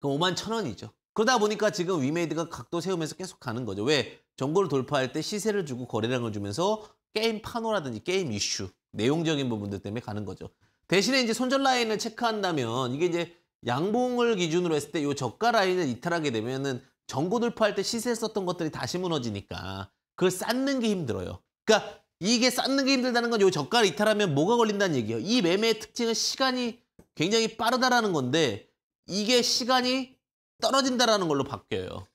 그럼 5만 천원이죠 그러다 보니까 지금 위메이드가 각도 세우면서 계속 가는 거죠 왜? 정고를 돌파할 때 시세를 주고 거래량을 주면서 게임 파노라든지 게임 이슈 내용적인 부분들 때문에 가는 거죠 대신에 이제 손절 라인을 체크한다면 이게 이제 양봉을 기준으로 했을 때 이 저가 라인을 이탈하게 되면은 전고 돌파할 때 시세 썼던 것들이 다시 무너지니까 그걸 쌓는 게 힘들어요. 그러니까 이게 쌓는 게 힘들다는 건요 저가를 이탈하면 뭐가 걸린다는 얘기예요. 이 매매의 특징은 시간이 굉장히 빠르다라는 건데 이게 시간이 떨어진다라는 걸로 바뀌어요.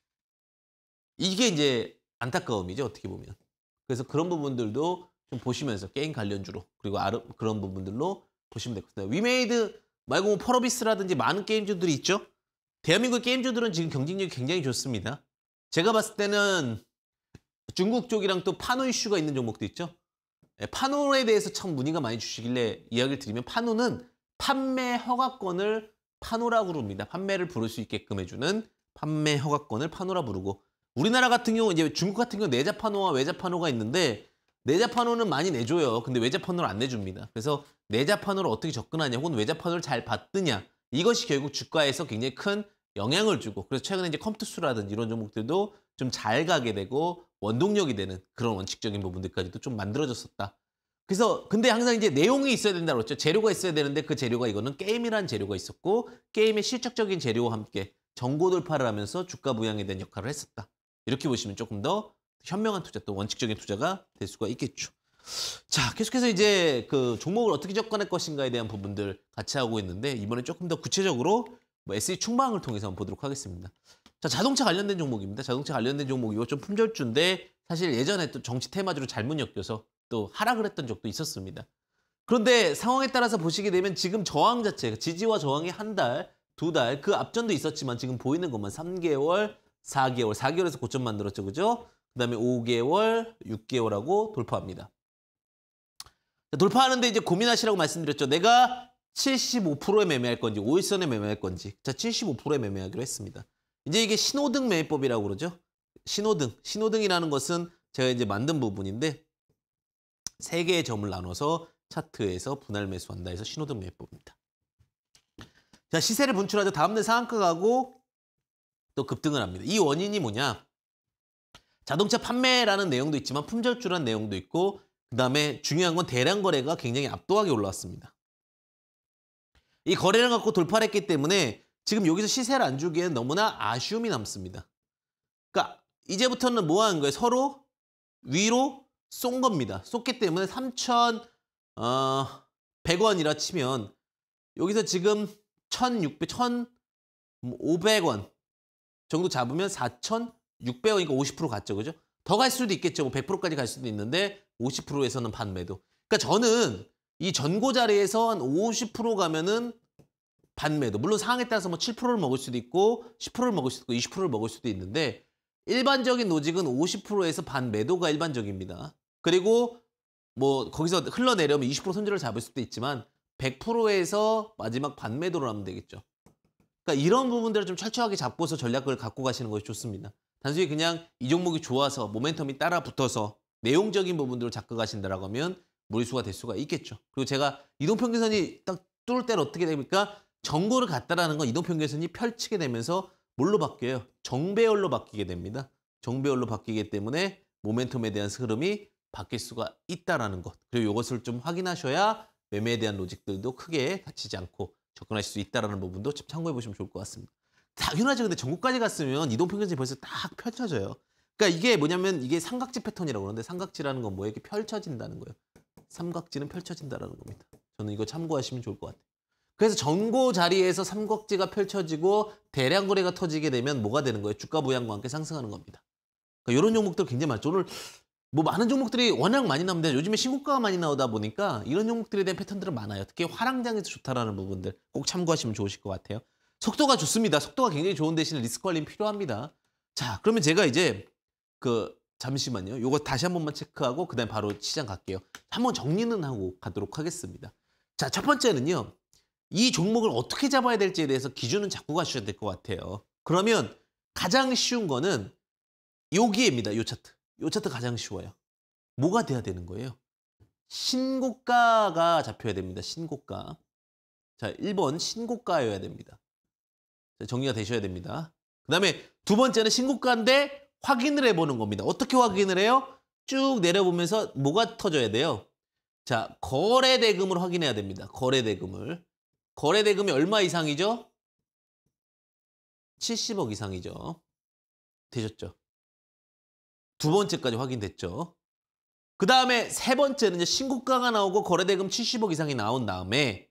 이게 이제 안타까움이죠 어떻게 보면. 그래서 그런 부분들도 좀 보시면서 게임 관련주로 그리고 아르, 그런 부분들로 보시면 될 것 같아요. 위메이드 말고 뭐 펄어비스라든지 많은 게임주들이 있죠. 대한민국 게임주들은 지금 경쟁력이 굉장히 좋습니다. 제가 봤을 때는 중국 쪽이랑 또 파노 이슈가 있는 종목도 있죠. 파노에 예, 대해서 참 문의가 많이 주시길래 이야기를 드리면 파노는 판매 허가권을 파노라 부릅니다. 판매를 부를 수 있게끔 해주는 판매 허가권을 파노라 부르고 우리나라 같은 경우 이제 중국 같은 경우 내자 파노와 외자 파노가 있는데 내자 파노는 많이 내줘요. 근데 외자 파노를 안 내줍니다. 그래서 내자 파노를 어떻게 접근하냐 혹은 외자 파노를 잘받느냐 이것이 결국 주가에서 굉장히 큰 영향을 주고 그래서 최근에 이제 컴투스라든지 이런 종목들도 좀 잘 가게 되고 원동력이 되는 그런 원칙적인 부분들까지도 좀 만들어졌었다. 그래서 근데 항상 이제 내용이 있어야 된다고 했죠. 재료가 있어야 되는데 그 재료가 이거는 게임이라는 재료가 있었고 게임의 실적적인 재료와 함께 정고 돌파를 하면서 주가 부양에 대한 역할을 했었다. 이렇게 보시면 조금 더 현명한 투자 또 원칙적인 투자가 될 수가 있겠죠. 자, 계속해서 이제 그 종목을 어떻게 접근할 것인가에 대한 부분들 같이 하고 있는데 이번에 조금 더 구체적으로 뭐 SE 충망을 통해서 한번 보도록 하겠습니다. 자, 자동차 관련된 종목입니다. 자동차 관련된 종목 이거 좀 품절주인데 사실 예전에 또 정치 테마주로 잘못 엮여서 또 하락을 했던 적도 있었습니다. 그런데 상황에 따라서 보시게 되면 지금 저항 자체가 지지와 저항이 한 달, 두 달, 그 앞전도 있었지만 지금 보이는 것만 3개월, 4개월, 4개월에서 고점 만들었죠. 그죠? 그 다음에 5개월, 6개월하고 돌파합니다. 돌파하는데 이제 고민하시라고 말씀드렸죠. 내가 75%에 매매할 건지 오일선에 매매할 건지 자 75%에 매매하기로 했습니다. 이제 이게 신호등 매매법이라고 그러죠. 신호등, 신호등이라는 것은 제가 이제 만든 부분인데 세 개의 점을 나눠서 차트에서 분할 매수한다 해서 신호등 매매법입니다. 자 시세를 분출하자 다음날 상한가가고 또 급등을 합니다. 이 원인이 뭐냐? 자동차 판매라는 내용도 있지만 품절주란 내용도 있고 그 다음에 중요한 건 대량 거래가 굉장히 압도하게 올라왔습니다. 이 거래량 갖고 돌파를 했기 때문에 지금 여기서 시세를 안 주기엔 너무나 아쉬움이 남습니다. 그러니까 이제부터는 뭐 하는 거예요? 서로 위로 쏜 겁니다. 쏟기 때문에 3,100원이라 어, 치면 여기서 지금 1,600, 1,500원 정도 잡으면 4,600원이니까 50% 갔죠. 그죠? 더 갈 수도 있겠죠. 뭐 100%까지 갈 수도 있는데 50%에서는 판매도 그러니까 저는 이 전고 자리에서 한 50% 가면은 반매도 물론 상황에 따라서 뭐 7%를 먹을 수도 있고 10%를 먹을 수도 있고 20%를 먹을 수도 있는데 일반적인 노직은 50%에서 반매도가 일반적입니다. 그리고 뭐 거기서 흘러내려면 20% 손절을 잡을 수도 있지만 100%에서 마지막 반매도를 하면 되겠죠. 그러니까 이런 부분들을 좀 철저하게 잡고서 전략을 갖고 가시는 것이 좋습니다. 단순히 그냥 이 종목이 좋아서 모멘텀이 따라 붙어서 내용적인 부분들을 잡고 가신다라고 하면 무리수가 될 수가 있겠죠. 그리고 제가 이동평균선이 딱 뚫을 때는 어떻게 됩니까? 정고를 갖다라는건 이동평균선이 펼치게 되면서 뭘로 바뀌어요? 정배열로 바뀌게 됩니다. 정배열로 바뀌기 때문에 모멘텀에 대한 흐름이 바뀔 수가 있다라는 것. 그리고 이것을 좀 확인하셔야 매매에 대한 로직들도 크게 다치지 않고 접근하실 수있다는 부분도 참고해 보시면 좋을 것 같습니다. 당연하죠. 근데 전국까지 갔으면 이동평균선이 벌써 딱 펼쳐져요. 그러니까 이게 뭐냐면 이게 삼각지 패턴이라고 그러는데 삼각지라는 건 뭐 이렇게 펼쳐진다는 거예요. 삼각지는 펼쳐진다라는 겁니다. 저는 이거 참고하시면 좋을 것 같아요. 그래서 정고 자리에서 삼각지가 펼쳐지고 대량 거래가 터지게 되면 뭐가 되는 거예요? 주가 부양과 함께 상승하는 겁니다. 그러니까 이런 종목들 굉장히 많죠. 오늘 뭐 많은 종목들이 워낙 많이 나옵니다. 요즘에 신고가가 많이 나오다 보니까 이런 종목들에 대한 패턴들은 많아요. 특히 화랑장에서 좋다라는 부분들 꼭 참고하시면 좋으실 것 같아요. 속도가 좋습니다. 속도가 굉장히 좋은 대신 리스크 관리는 필요합니다. 자, 그러면 제가 이제 그 잠시만요. 이거 다시 한 번만 체크하고 그다음 에 바로 시장 갈게요. 한번 정리는 하고 가도록 하겠습니다. 자, 첫 번째는요. 이 종목을 어떻게 잡아야 될지에 대해서 기준은 잡고 가셔야 될 것 같아요. 그러면 가장 쉬운 거는 여기입니다. 요 차트. 요 차트 가장 쉬워요. 뭐가 돼야 되는 거예요? 신고가가 잡혀야 됩니다. 신고가. 자, 1번 신고가여야 됩니다. 자, 정리가 되셔야 됩니다. 그 다음에 두 번째는 신고가인데 확인을 해보는 겁니다. 어떻게 확인을 해요? 쭉 내려보면서 뭐가 터져야 돼요? 자, 거래대금을 확인해야 됩니다. 거래대금을. 거래대금이 얼마 이상이죠? 70억 이상이죠. 되셨죠? 두 번째까지 확인됐죠. 그 다음에 세 번째는 이제 신고가가 나오고 거래대금 70억 이상이 나온 다음에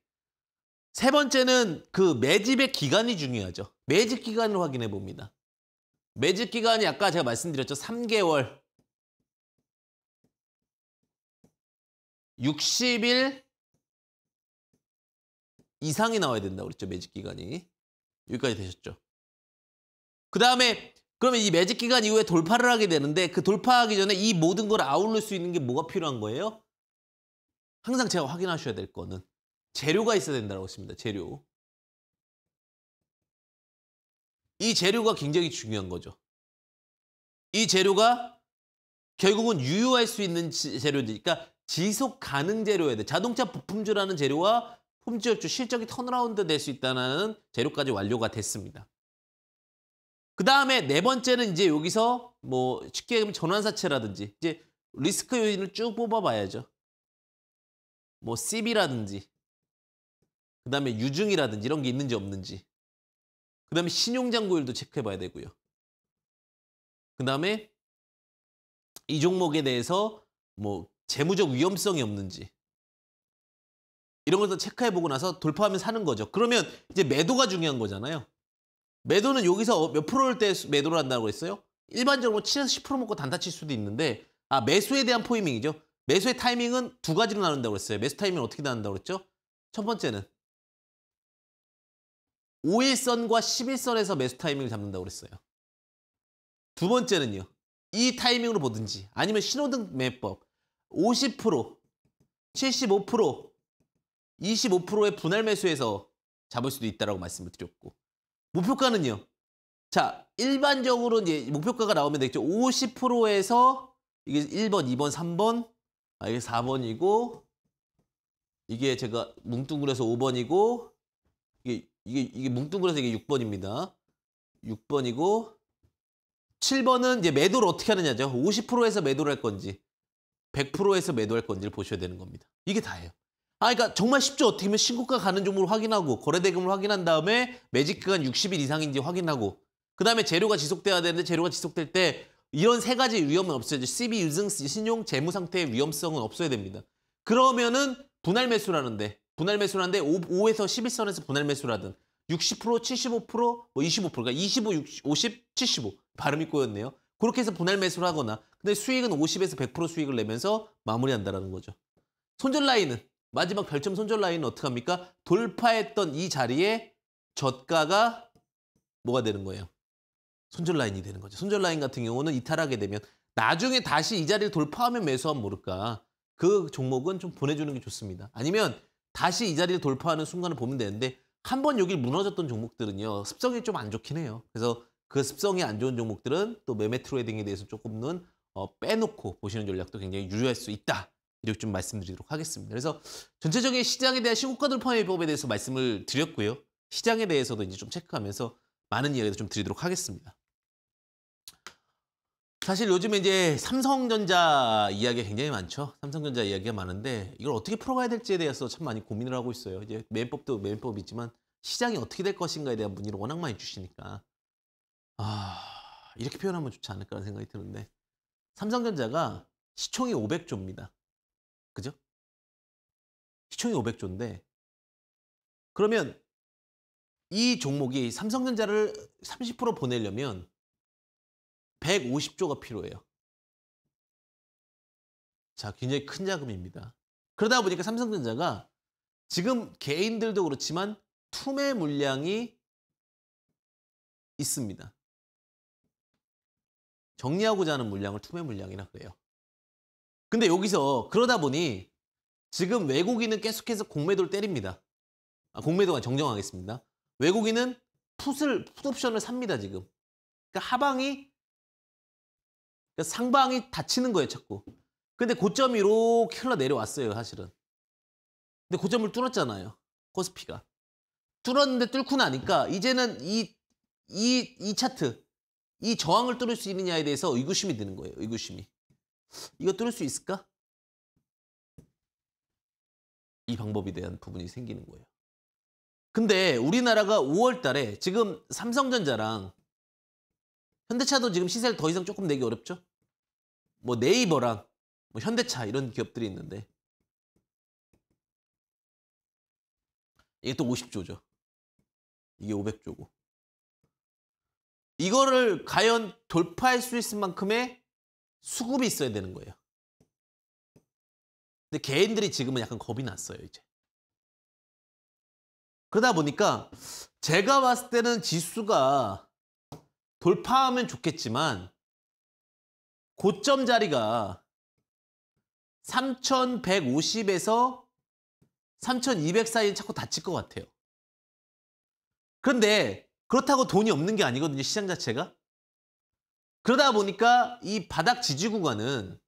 세 번째는 그 매집의 기간이 중요하죠. 매집 기간을 확인해 봅니다. 매직 기간이 아까 제가 말씀드렸죠. 3개월. 60일 이상이 나와야 된다고 그랬죠. 매직 기간이. 여기까지 되셨죠. 그 다음에 그러면 이 매직 기간 이후에 돌파를 하게 되는데 그 돌파하기 전에 이 모든 걸 아울릴 수 있는 게 뭐가 필요한 거예요? 항상 제가 확인하셔야 될 거는 재료가 있어야 된다고 했습니다. 재료. 이 재료가 굉장히 중요한 거죠. 이 재료가 결국은 유효할 수 있는 재료니까 그러니까 지속 가능 재료에 돼. 자동차 부품주라는 재료와 품질주 실적이 턴어라운드 될 수 있다는 재료까지 완료가 됐습니다. 그 다음에 네 번째는 이제 여기서 뭐 쉽게 얘기하면 전환사채라든지 이제 리스크 요인을 쭉 뽑아봐야죠. 뭐 CB라든지 그 다음에 유증이라든지 이런 게 있는지 없는지 그 다음에 신용장고율도 체크해 봐야 되고요. 그 다음에 이 종목에 대해서 뭐 재무적 위험성이 없는지 이런 것다 체크해 보고 나서 돌파하면 사는 거죠. 그러면 이제 매도가 중요한 거잖아요. 매도는 여기서 몇 프로일 때 매도를 한다고 했어요? 일반적으로 7에서 10% 먹고 단타 칠 수도 있는데 아 매수에 대한 포이밍이죠. 매수의 타이밍은 두 가지로 나눈다고 그랬어요. 매수 타이밍은 어떻게 나눈다고 그랬죠? 첫 번째는 5일선과 11선에서 매수 타이밍을 잡는다고 그랬어요. 두 번째는요. 이 타이밍으로 보든지 아니면 신호등 매법 50%, 75%, 25%의 분할 매수에서 잡을 수도 있다고 말씀을 드렸고 목표가는요. 자 일반적으로 이제 목표가가 나오면 되겠죠. 50%에서 이게 1번, 2번, 3번 아, 이게 4번이고 이게 제가 뭉뚱그려서 5번이고 이게 이게 뭉뚱그려서 이게 6번입니다. 6번이고 7번은 이제 매도를 어떻게 하느냐죠. 50%에서 매도를 할 건지 100%에서 매도할 건지를 보셔야 되는 겁니다. 이게 다예요. 아, 그러니까 정말 쉽죠. 어떻게 보면 신고가 가는 종목을 확인하고 거래대금을 확인한 다음에 매직 기간 60일 이상인지 확인하고 그 다음에 재료가 지속돼야 되는데 재료가 지속될 때 이런 세 가지 위험은 없어야죠. CB 유증, 신용, 재무 상태의 위험성은 없어야 됩니다. 그러면은 분할 매수라는데 분할 매수하는데 를 5, 에서 11선에서 분할 매수를하든 60%, 75%, 뭐 25%, 그러니까 25, 60, 50, 75 발음이 꼬였네요. 그렇게 해서 분할 매수를 하거나 근데 수익은 50에서 100% 수익을 내면서 마무리한다라는 거죠. 손절 라인은 마지막 별점 손절 라인은 어떻게 합니까? 돌파했던 이 자리에 저가가 뭐가 되는 거예요? 손절 라인이 되는 거죠. 손절 라인 같은 경우는 이탈하게 되면 나중에 다시 이 자리를 돌파하면 매수하면 모를까. 그 종목은 좀 보내주는 게 좋습니다. 아니면 다시 이 자리를 돌파하는 순간을 보면 되는데 한 번 여기 무너졌던 종목들은요 습성이 좀 안 좋긴 해요. 그래서 그 습성이 안 좋은 종목들은 또 매매 트레이딩에 대해서 조금은 어, 빼놓고 보시는 전략도 굉장히 유효할 수 있다. 이렇게 좀 말씀드리도록 하겠습니다. 그래서 전체적인 시장에 대한 신고가 돌파 의법에 대해서 말씀을 드렸고요. 시장에 대해서도 이제 좀 체크하면서 많은 이야기도 좀 드리도록 하겠습니다. 사실 요즘에 이제 삼성전자 이야기가 굉장히 많죠. 삼성전자 이야기가 많은데 이걸 어떻게 풀어가야 될지에 대해서 참 많이 고민을 하고 있어요. 이제 매매법도 매매법이지만 시장이 어떻게 될 것인가에 대한 문의를 워낙 많이 주시니까 아 이렇게 표현하면 좋지 않을까라는 생각이 드는데 삼성전자가 시총이 500조입니다. 그죠? 시총이 500조인데 그러면 이 종목이 삼성전자를 30% 보내려면 150조가 필요해요. 자, 굉장히 큰 자금입니다. 그러다 보니까 삼성전자가 지금 개인들도 그렇지만 투매 물량이 있습니다. 정리하고자 하는 물량을 투매 물량이라 그래요. 근데 여기서 그러다 보니 지금 외국인은 계속해서 공매도를 때립니다. 아, 공매도가 정정하겠습니다. 외국인은 풋을 풋옵션을 삽니다 지금. 그러니까 하방이 그러니까 상방이 다치는 거예요, 자꾸. 근데 고점이 이렇게 흘러 내려왔어요, 사실은. 근데 고점을 뚫었잖아요. 코스피가. 뚫었는데 뚫고 나니까 이제는 이, 이, 이 차트, 이 저항을 뚫을 수 있느냐에 대해서 의구심이 드는 거예요, 의구심이. 이거 뚫을 수 있을까? 이 방법에 대한 부분이 생기는 거예요. 근데 우리나라가 5월 달에 지금 삼성전자랑 현대차도 지금 시세를 더 이상 조금 내기 어렵죠? 뭐 네이버랑 뭐 현대차 이런 기업들이 있는데 이게 또 50조죠. 이게 500조고. 이거를 과연 돌파할 수 있을 만큼의 수급이 있어야 되는 거예요. 근데 개인들이 지금은 약간 겁이 났어요, 이제. 그러다 보니까 제가 봤을 때는 지수가 돌파하면 좋겠지만 고점 자리가 3150에서 3200 사이에 자꾸 다칠 것 같아요. 그런데 그렇다고 돈이 없는 게 아니거든요. 시장 자체가. 그러다 보니까 이 바닥 지지 구간은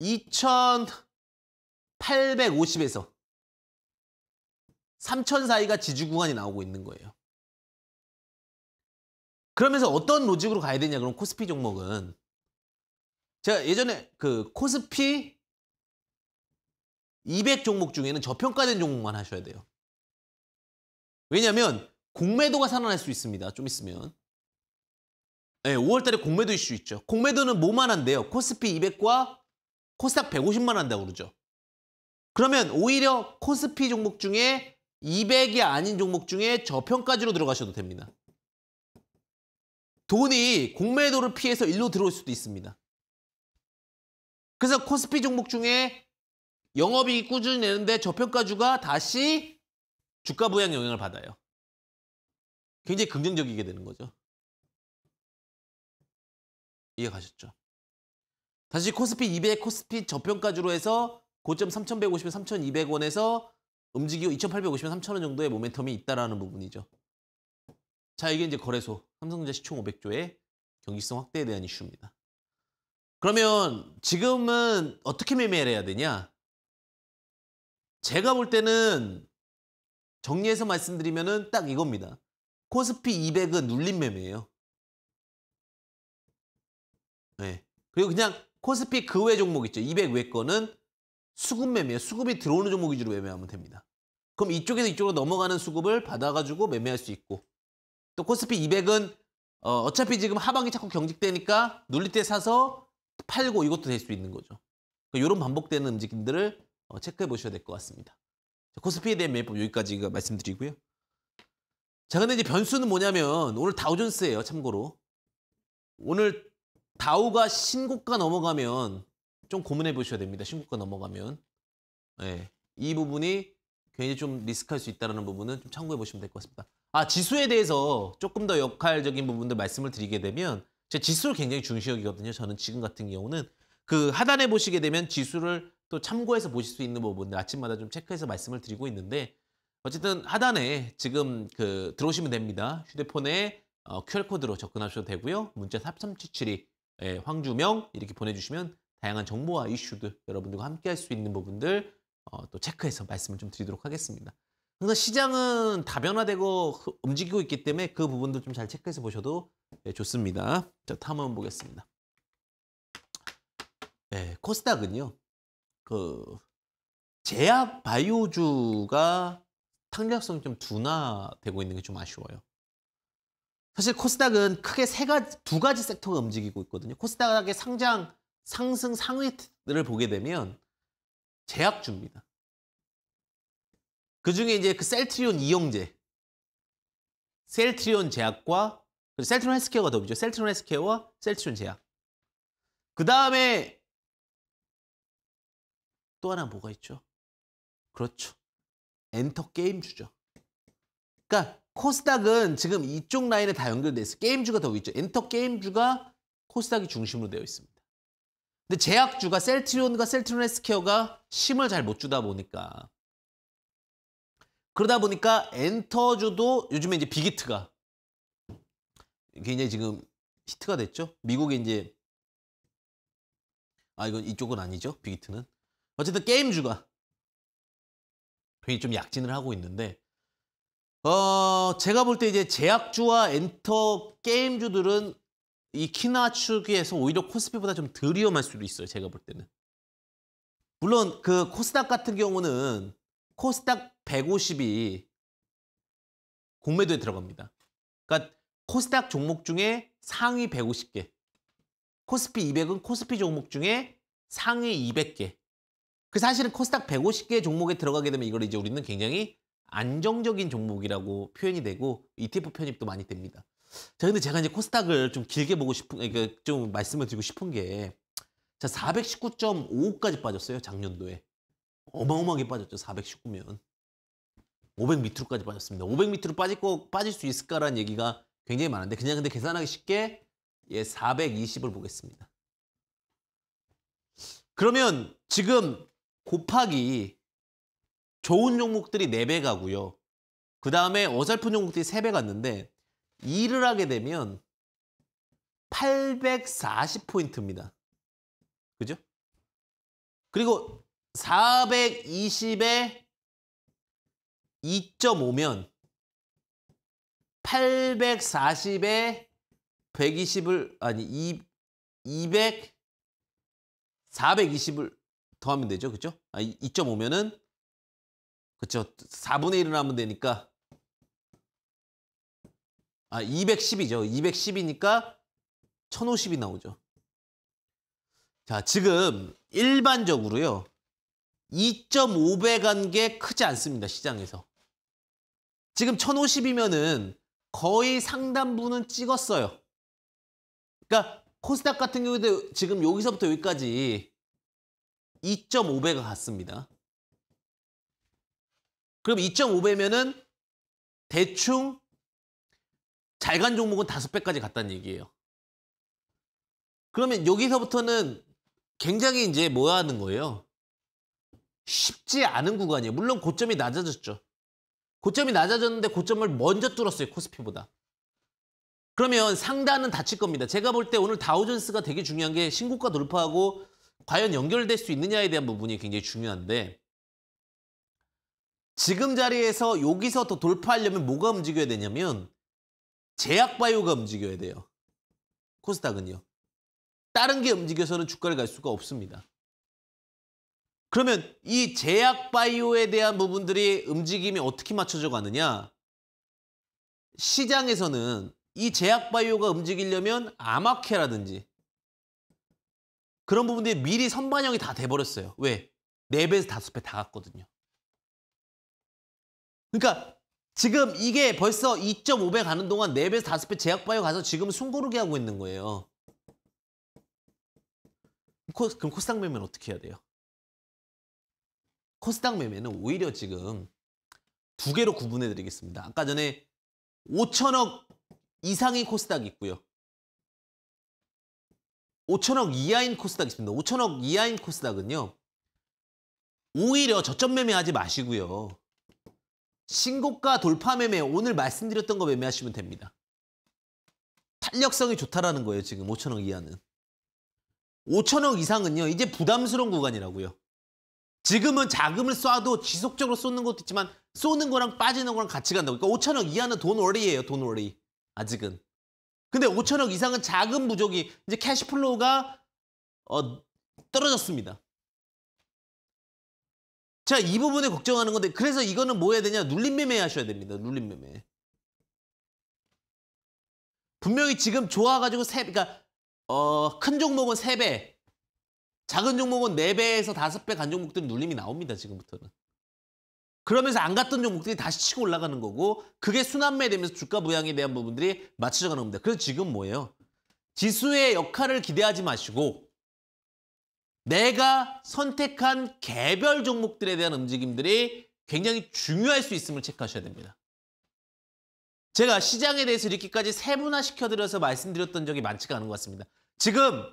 2850에서 3000 사이가 지지 구간이 나오고 있는 거예요. 그러면서 어떤 로직으로 가야 되냐 그럼 코스피 종목은 제가 예전에 그 코스피 200 종목 중에는 저평가된 종목만 하셔야 돼요. 왜냐하면 공매도가 살아날 수 있습니다. 좀 있으면. 네, 5월 달에 공매도 일수 있죠. 공매도는 뭐만 한대요 코스피 200과 코스닥 150만 한다고 그러죠. 그러면 오히려 코스피 종목 중에 200이 아닌 종목 중에 저평가지로 들어가셔도 됩니다. 돈이 공매도를 피해서 일로 들어올 수도 있습니다. 그래서 코스피 종목 중에 영업이익 꾸준히 내는데 저평가주가 다시 주가 부양 영향을 받아요. 굉장히 긍정적이게 되는 거죠. 이해 가셨죠? 다시 코스피 200 코스피 저평가주로 해서 고점 3,150원, 3,200원에서 움직이고 2,850원, 3,000원 정도의 모멘텀이 있다라는 부분이죠. 자, 이게 이제 거래소 삼성전자 시총 500조의 경기성 확대에 대한 이슈입니다. 그러면 지금은 어떻게 매매를 해야 되냐? 제가 볼 때는 정리해서 말씀드리면딱 이겁니다. 코스피 200은 눌림 매매예요. 네. 그리고 그냥 코스피 그 외 종목 있죠. 200 외 거는 수급 매매예요. 수급이 들어오는 종목 위주로 매매하면 됩니다. 그럼 이쪽에서 이쪽으로 넘어가는 수급을 받아가지고 매매할 수 있고 또 코스피 200은 어, 어차피 지금 하방이 자꾸 경직되니까 눌릴 때 사서 팔고 이것도 될 수 있는 거죠. 그러니까 이런 반복되는 움직임들을 어, 체크해 보셔야 될 것 같습니다. 코스피에 대한 매입법 여기까지 말씀드리고요. 자, 근데 이제 변수는 뭐냐면 오늘 다우존스예요. 참고로 오늘 다우가 신고가 넘어가면 좀 고민해 보셔야 됩니다. 신고가 넘어가면 네, 이 부분이 굉장히좀 리스크할 수 있다는 부분은 좀 참고해 보시면 될 것 같습니다. 아 지수에 대해서 조금 더 역할적인 부분들 말씀을 드리게 되면 제 지수를 굉장히 중시적이거든요. 저는 지금 같은 경우는 그 하단에 보시게 되면 지수를 또 참고해서 보실 수 있는 부분들 아침마다 좀 체크해서 말씀을 드리고 있는데 어쨌든 하단에 지금 그 들어오시면 됩니다. 휴대폰에 어, QR코드로 접근하셔도 되고요. 문자 3377이 예, 황주명 이렇게 보내주시면 다양한 정보와 이슈들 여러분들과 함께 할 수 있는 부분들 어, 또 체크해서 말씀을 좀 드리도록 하겠습니다. 항상 시장은 다변화되고 움직이고 있기 때문에 그 부분도 좀잘 체크해서 보셔도 예, 좋습니다. 자, 다음은 보겠습니다. 네, 코스닥은요. 그 제약 바이오주가 탄력성이 좀 둔화되고 있는 게 좀 아쉬워요. 사실 코스닥은 크게 세 가지, 두 가지 섹터가 움직이고 있거든요. 코스닥의 상장, 상승, 상위를 보게 되면 제약주입니다. 그중에 이제 그 셀트리온 이용제, 셀트리온 제약과 셀트리온 헬스케어가 더비죠. 셀트리온 헬스케어와 셀트리온 제약. 그 다음에 또 하나 뭐가 있죠? 그렇죠. 엔터 게임주죠. 그러니까 코스닥은 지금 이쪽 라인에 다 연결돼 있어요. 게임주가 더 있죠. 엔터 게임주가 코스닥이 중심으로 되어 있습니다. 근데 제약주가 셀트리온과 셀트리온 헬스케어가 힘을 잘 못 주다 보니까 그러다 보니까 엔터주도 요즘에 이제 빅히트가 굉장히 지금 히트가 됐죠. 미국에 이제 아 이건 이쪽은 아니죠. 비기트는 어쨌든 게임주가 굉장히 좀 약진을 하고 있는데 어 제가 볼 때 이제 제약주와 엔터 게임주들은 이 키나 축에서 오히려 코스피보다 좀덜 위험할 수도 있어요. 제가 볼 때는 물론 그 코스닥 같은 경우는 코스닥 150이 공매도에 들어갑니다. 그러니까 코스닥 종목 중에 상위 150개 코스피 200은 코스피 종목 중에 상위 200개 그 사실은 코스닥 150개 종목에 들어가게 되면 이걸 이제 우리는 굉장히 안정적인 종목이라고 표현이 되고 ETF 편입도 많이 됩니다. 자, 근데 제가 이제 코스닥을 좀 길게 보고 싶은, 그러니까 좀 말씀을 드리고 싶은 게, 자, 419.55까지 빠졌어요, 작년도에. 어마어마하게 빠졌죠, 419면. 500밑으까지 빠졌습니다. 500 밑으로 빠질 거 빠질 수 있을까라는 얘기가 굉장히 많은데 그냥 근데 계산하기 쉽게 예 420을 보겠습니다. 그러면 지금 곱하기 좋은 종목들이 4배 가고요. 그 다음에 어설픈 종목들이 3배 갔는데 일을 하게 되면 840포인트입니다. 그죠? 그리고 420에 2.5면 840에 120을 아니 2, 200 420을 더하면 되죠. 그렇죠? 아, 2.5면은 그렇죠. 4분의 1을 하면 되니까 아 210이죠. 210이니까 1050이 나오죠. 자, 지금 일반적으로요. 2.5배 간 게 크지 않습니다. 시장에서. 지금 1050이면은 거의 상단부는 찍었어요. 그러니까 코스닥 같은 경우도 지금 여기서부터 여기까지 2.5배가 갔습니다. 그럼 2.5배면은 대충 잘 간 종목은 5배까지 갔다는 얘기예요. 그러면 여기서부터는 굉장히 이제 뭐 하는 거예요? 쉽지 않은 구간이에요. 물론 고점이 낮아졌죠. 고점이 낮아졌는데 고점을 먼저 뚫었어요. 코스피보다. 그러면 상단은 다칠 겁니다. 제가 볼 때 오늘 다우존스가 되게 중요한 게 신고가 돌파하고 과연 연결될 수 있느냐에 대한 부분이 굉장히 중요한데 지금 자리에서 여기서 더 돌파하려면 뭐가 움직여야 되냐면 제약바이오가 움직여야 돼요. 코스닥은요. 다른 게 움직여서는 주가를 갈 수가 없습니다. 그러면 이 제약 바이오에 대한 부분들이 움직임이 어떻게 맞춰져 가느냐? 시장에서는 이 제약 바이오가 움직이려면 아마케라든지 그런 부분들이 미리 선반영이 다 돼버렸어요. 왜? 4배에서 5배 다 갔거든요. 그러니까 지금 이게 벌써 2.5배 가는 동안 4배에서 5배 제약 바이오 가서 지금 숨고르게 하고 있는 거예요. 코, 그럼 코스닥 매면 어떻게 해야 돼요? 코스닥 매매는 오히려 지금 두 개로 구분해 드리겠습니다. 아까 전에 5천억 이상의 코스닥이 있고요. 5천억 이하인 코스닥이 있습니다. 5천억 이하인 코스닥은요. 오히려 저점 매매하지 마시고요. 신고가 돌파 매매 오늘 말씀드렸던 거 매매하시면 됩니다. 탄력성이 좋다라는 거예요. 지금 5천억 이하는. 5천억 이상은요. 이제 부담스러운 구간이라고요. 지금은 자금을 쏴도 지속적으로 쏟는 것도 있지만 쏘는 거랑 빠지는 거랑 같이 간다고. 그러니까 5천억 이하는 돈월이에요. 돈월이. 아직은. 근데 5천억 이상은 자금 부족이 이제 캐시플로우가 어, 떨어졌습니다. 자, 이 부분에 걱정하는 건데 그래서 이거는 뭐 해야 되냐? 눌림 매매 하셔야 됩니다. 눌림 매매. 분명히 지금 좋아 가지고 세 그러니까 어, 큰 종목은 세배 작은 종목은 4배에서 5배 간종목들 눌림이 나옵니다. 지금부터는. 그러면서 안 갔던 종목들이 다시 치고 올라가는 거고 그게 순환매되면서 주가 부양에 대한 부분들이 맞춰져 가는 겁니다. 그래서 지금 뭐예요? 지수의 역할을 기대하지 마시고 내가 선택한 개별 종목들에 대한 움직임들이 굉장히 중요할 수 있음을 체크하셔야 됩니다. 제가 시장에 대해서 이렇게까지 세분화시켜드려서 말씀드렸던 적이 많지가 않은 것 같습니다. 지금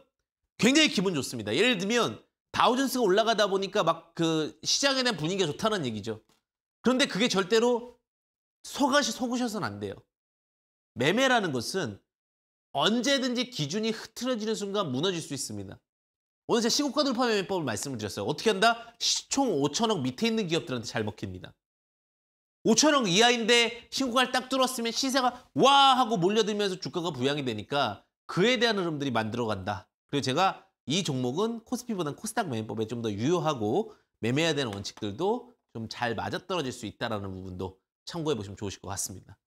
굉장히 기분 좋습니다. 예를 들면 다우존스가 올라가다 보니까 막 그 시장에 대한 분위기가 좋다는 얘기죠. 그런데 그게 절대로 속아시 속으셔서는 안 돼요. 매매라는 것은 언제든지 기준이 흐트러지는 순간 무너질 수 있습니다. 오늘 제가 시고가 돌파 매매법을 말씀을 드렸어요. 어떻게 한다? 총 5천억 밑에 있는 기업들한테 잘 먹힙니다. 5천억 이하인데 신고가를 딱 뚫었으면 시세가 와 하고 몰려들면서 주가가 부양이 되니까 그에 대한 흐름들이 만들어간다. 그리고 제가 이 종목은 코스피보다는 코스닥 매매법에 좀 더 유효하고 매매해야 되는 원칙들도 좀 잘 맞아떨어질 수 있다는 부분도 참고해 보시면 좋으실 것 같습니다.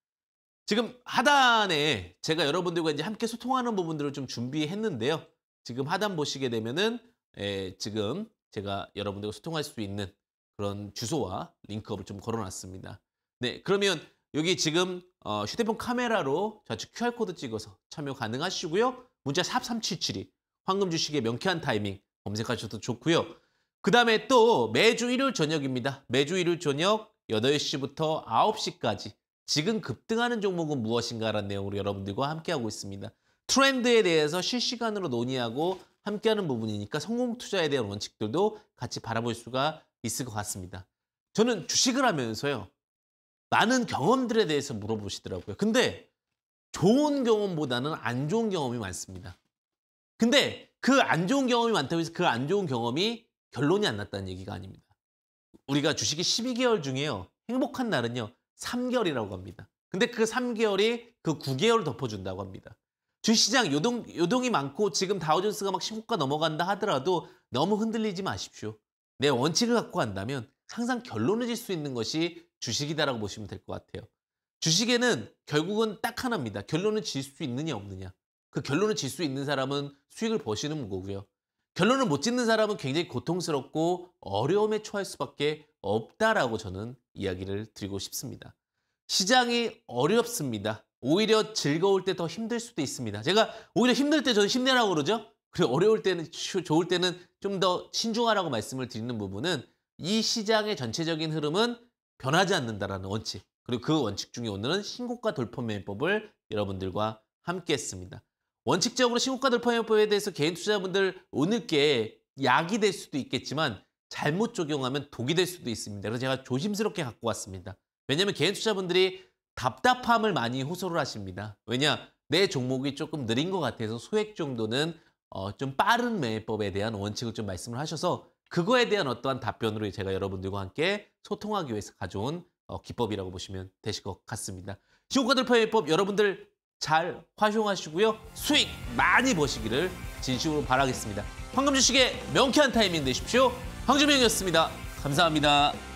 지금 하단에 제가 여러분들과 이제 함께 소통하는 부분들을 좀 준비했는데요. 지금 하단 보시게 되면은 예, 지금 제가 여러분들과 소통할 수 있는 그런 주소와 링크업을 좀 걸어놨습니다. 네, 그러면 여기 지금 어, 휴대폰 카메라로 좌측 QR코드 찍어서 참여 가능하시고요. 문자 샵3772 황금 주식의 명쾌한 타이밍 검색하셔도 좋고요. 그 다음에 또 매주 일요일 저녁입니다. 매주 일요일 저녁 8시부터 9시까지 지금 급등하는 종목은 무엇인가라는 내용으로 여러분들과 함께하고 있습니다. 트렌드에 대해서 실시간으로 논의하고 함께하는 부분이니까 성공 투자에 대한 원칙들도 같이 바라볼 수가 있을 것 같습니다. 저는 주식을 하면서요. 많은 경험들에 대해서 물어보시더라고요. 근데 좋은 경험보다는 안 좋은 경험이 많습니다. 근데 그 안 좋은 경험이 많다고 해서 그 안 좋은 경험이 결론이 안 났다는 얘기가 아닙니다. 우리가 주식이 12개월 중에요. 행복한 날은요. 3개월이라고 합니다. 근데 그 3개월이 그 9개월을 덮어준다고 합니다. 주시장 요동, 요동이 많고 지금 다우존스가 막 19가 넘어간다 하더라도 너무 흔들리지 마십시오. 내 원칙을 갖고 간다면 항상 결론을 질 수 있는 것이 주식이다라고 보시면 될 것 같아요. 주식에는 결국은 딱 하나입니다. 결론을 질 수 있느냐 없느냐. 그 결론을 질 수 있는 사람은 수익을 버시는 거고요. 결론을 못 짓는 사람은 굉장히 고통스럽고 어려움에 처할 수밖에 없다라고 저는 이야기를 드리고 싶습니다. 시장이 어렵습니다. 오히려 즐거울 때 더 힘들 수도 있습니다. 제가 오히려 힘들 때 저는 힘내라고 그러죠. 그리고 어려울 때는 좋을 때는 좀 더 신중하라고 말씀을 드리는 부분은 이 시장의 전체적인 흐름은 변하지 않는다라는 원칙. 그리고 그 원칙 중에 오늘은 신고가 돌파 매매법을 여러분들과 함께 했습니다. 원칙적으로 신고가 들포 요법에 대해서 개인 투자자분들 어느게 약이 될 수도 있겠지만 잘못 적용하면 독이 될 수도 있습니다. 그래서 제가 조심스럽게 갖고 왔습니다. 왜냐하면 개인 투자분들이 답답함을 많이 호소를 하십니다. 왜냐 내 종목이 조금 느린 것 같아서 소액 정도는 어, 좀 빠른 매매법에 대한 원칙을 좀 말씀을 하셔서 그거에 대한 어떠한 답변으로 제가 여러분들과 함께 소통하기 위해서 가져온 어, 기법이라고 보시면 되실 것 같습니다. 신고가 들포매법 여러분들 잘 활용하시고요. 수익 많이 보시기를 진심으로 바라겠습니다. 황금 주식의 명쾌한 타이밍 되십시오. 황주명이었습니다. 감사합니다.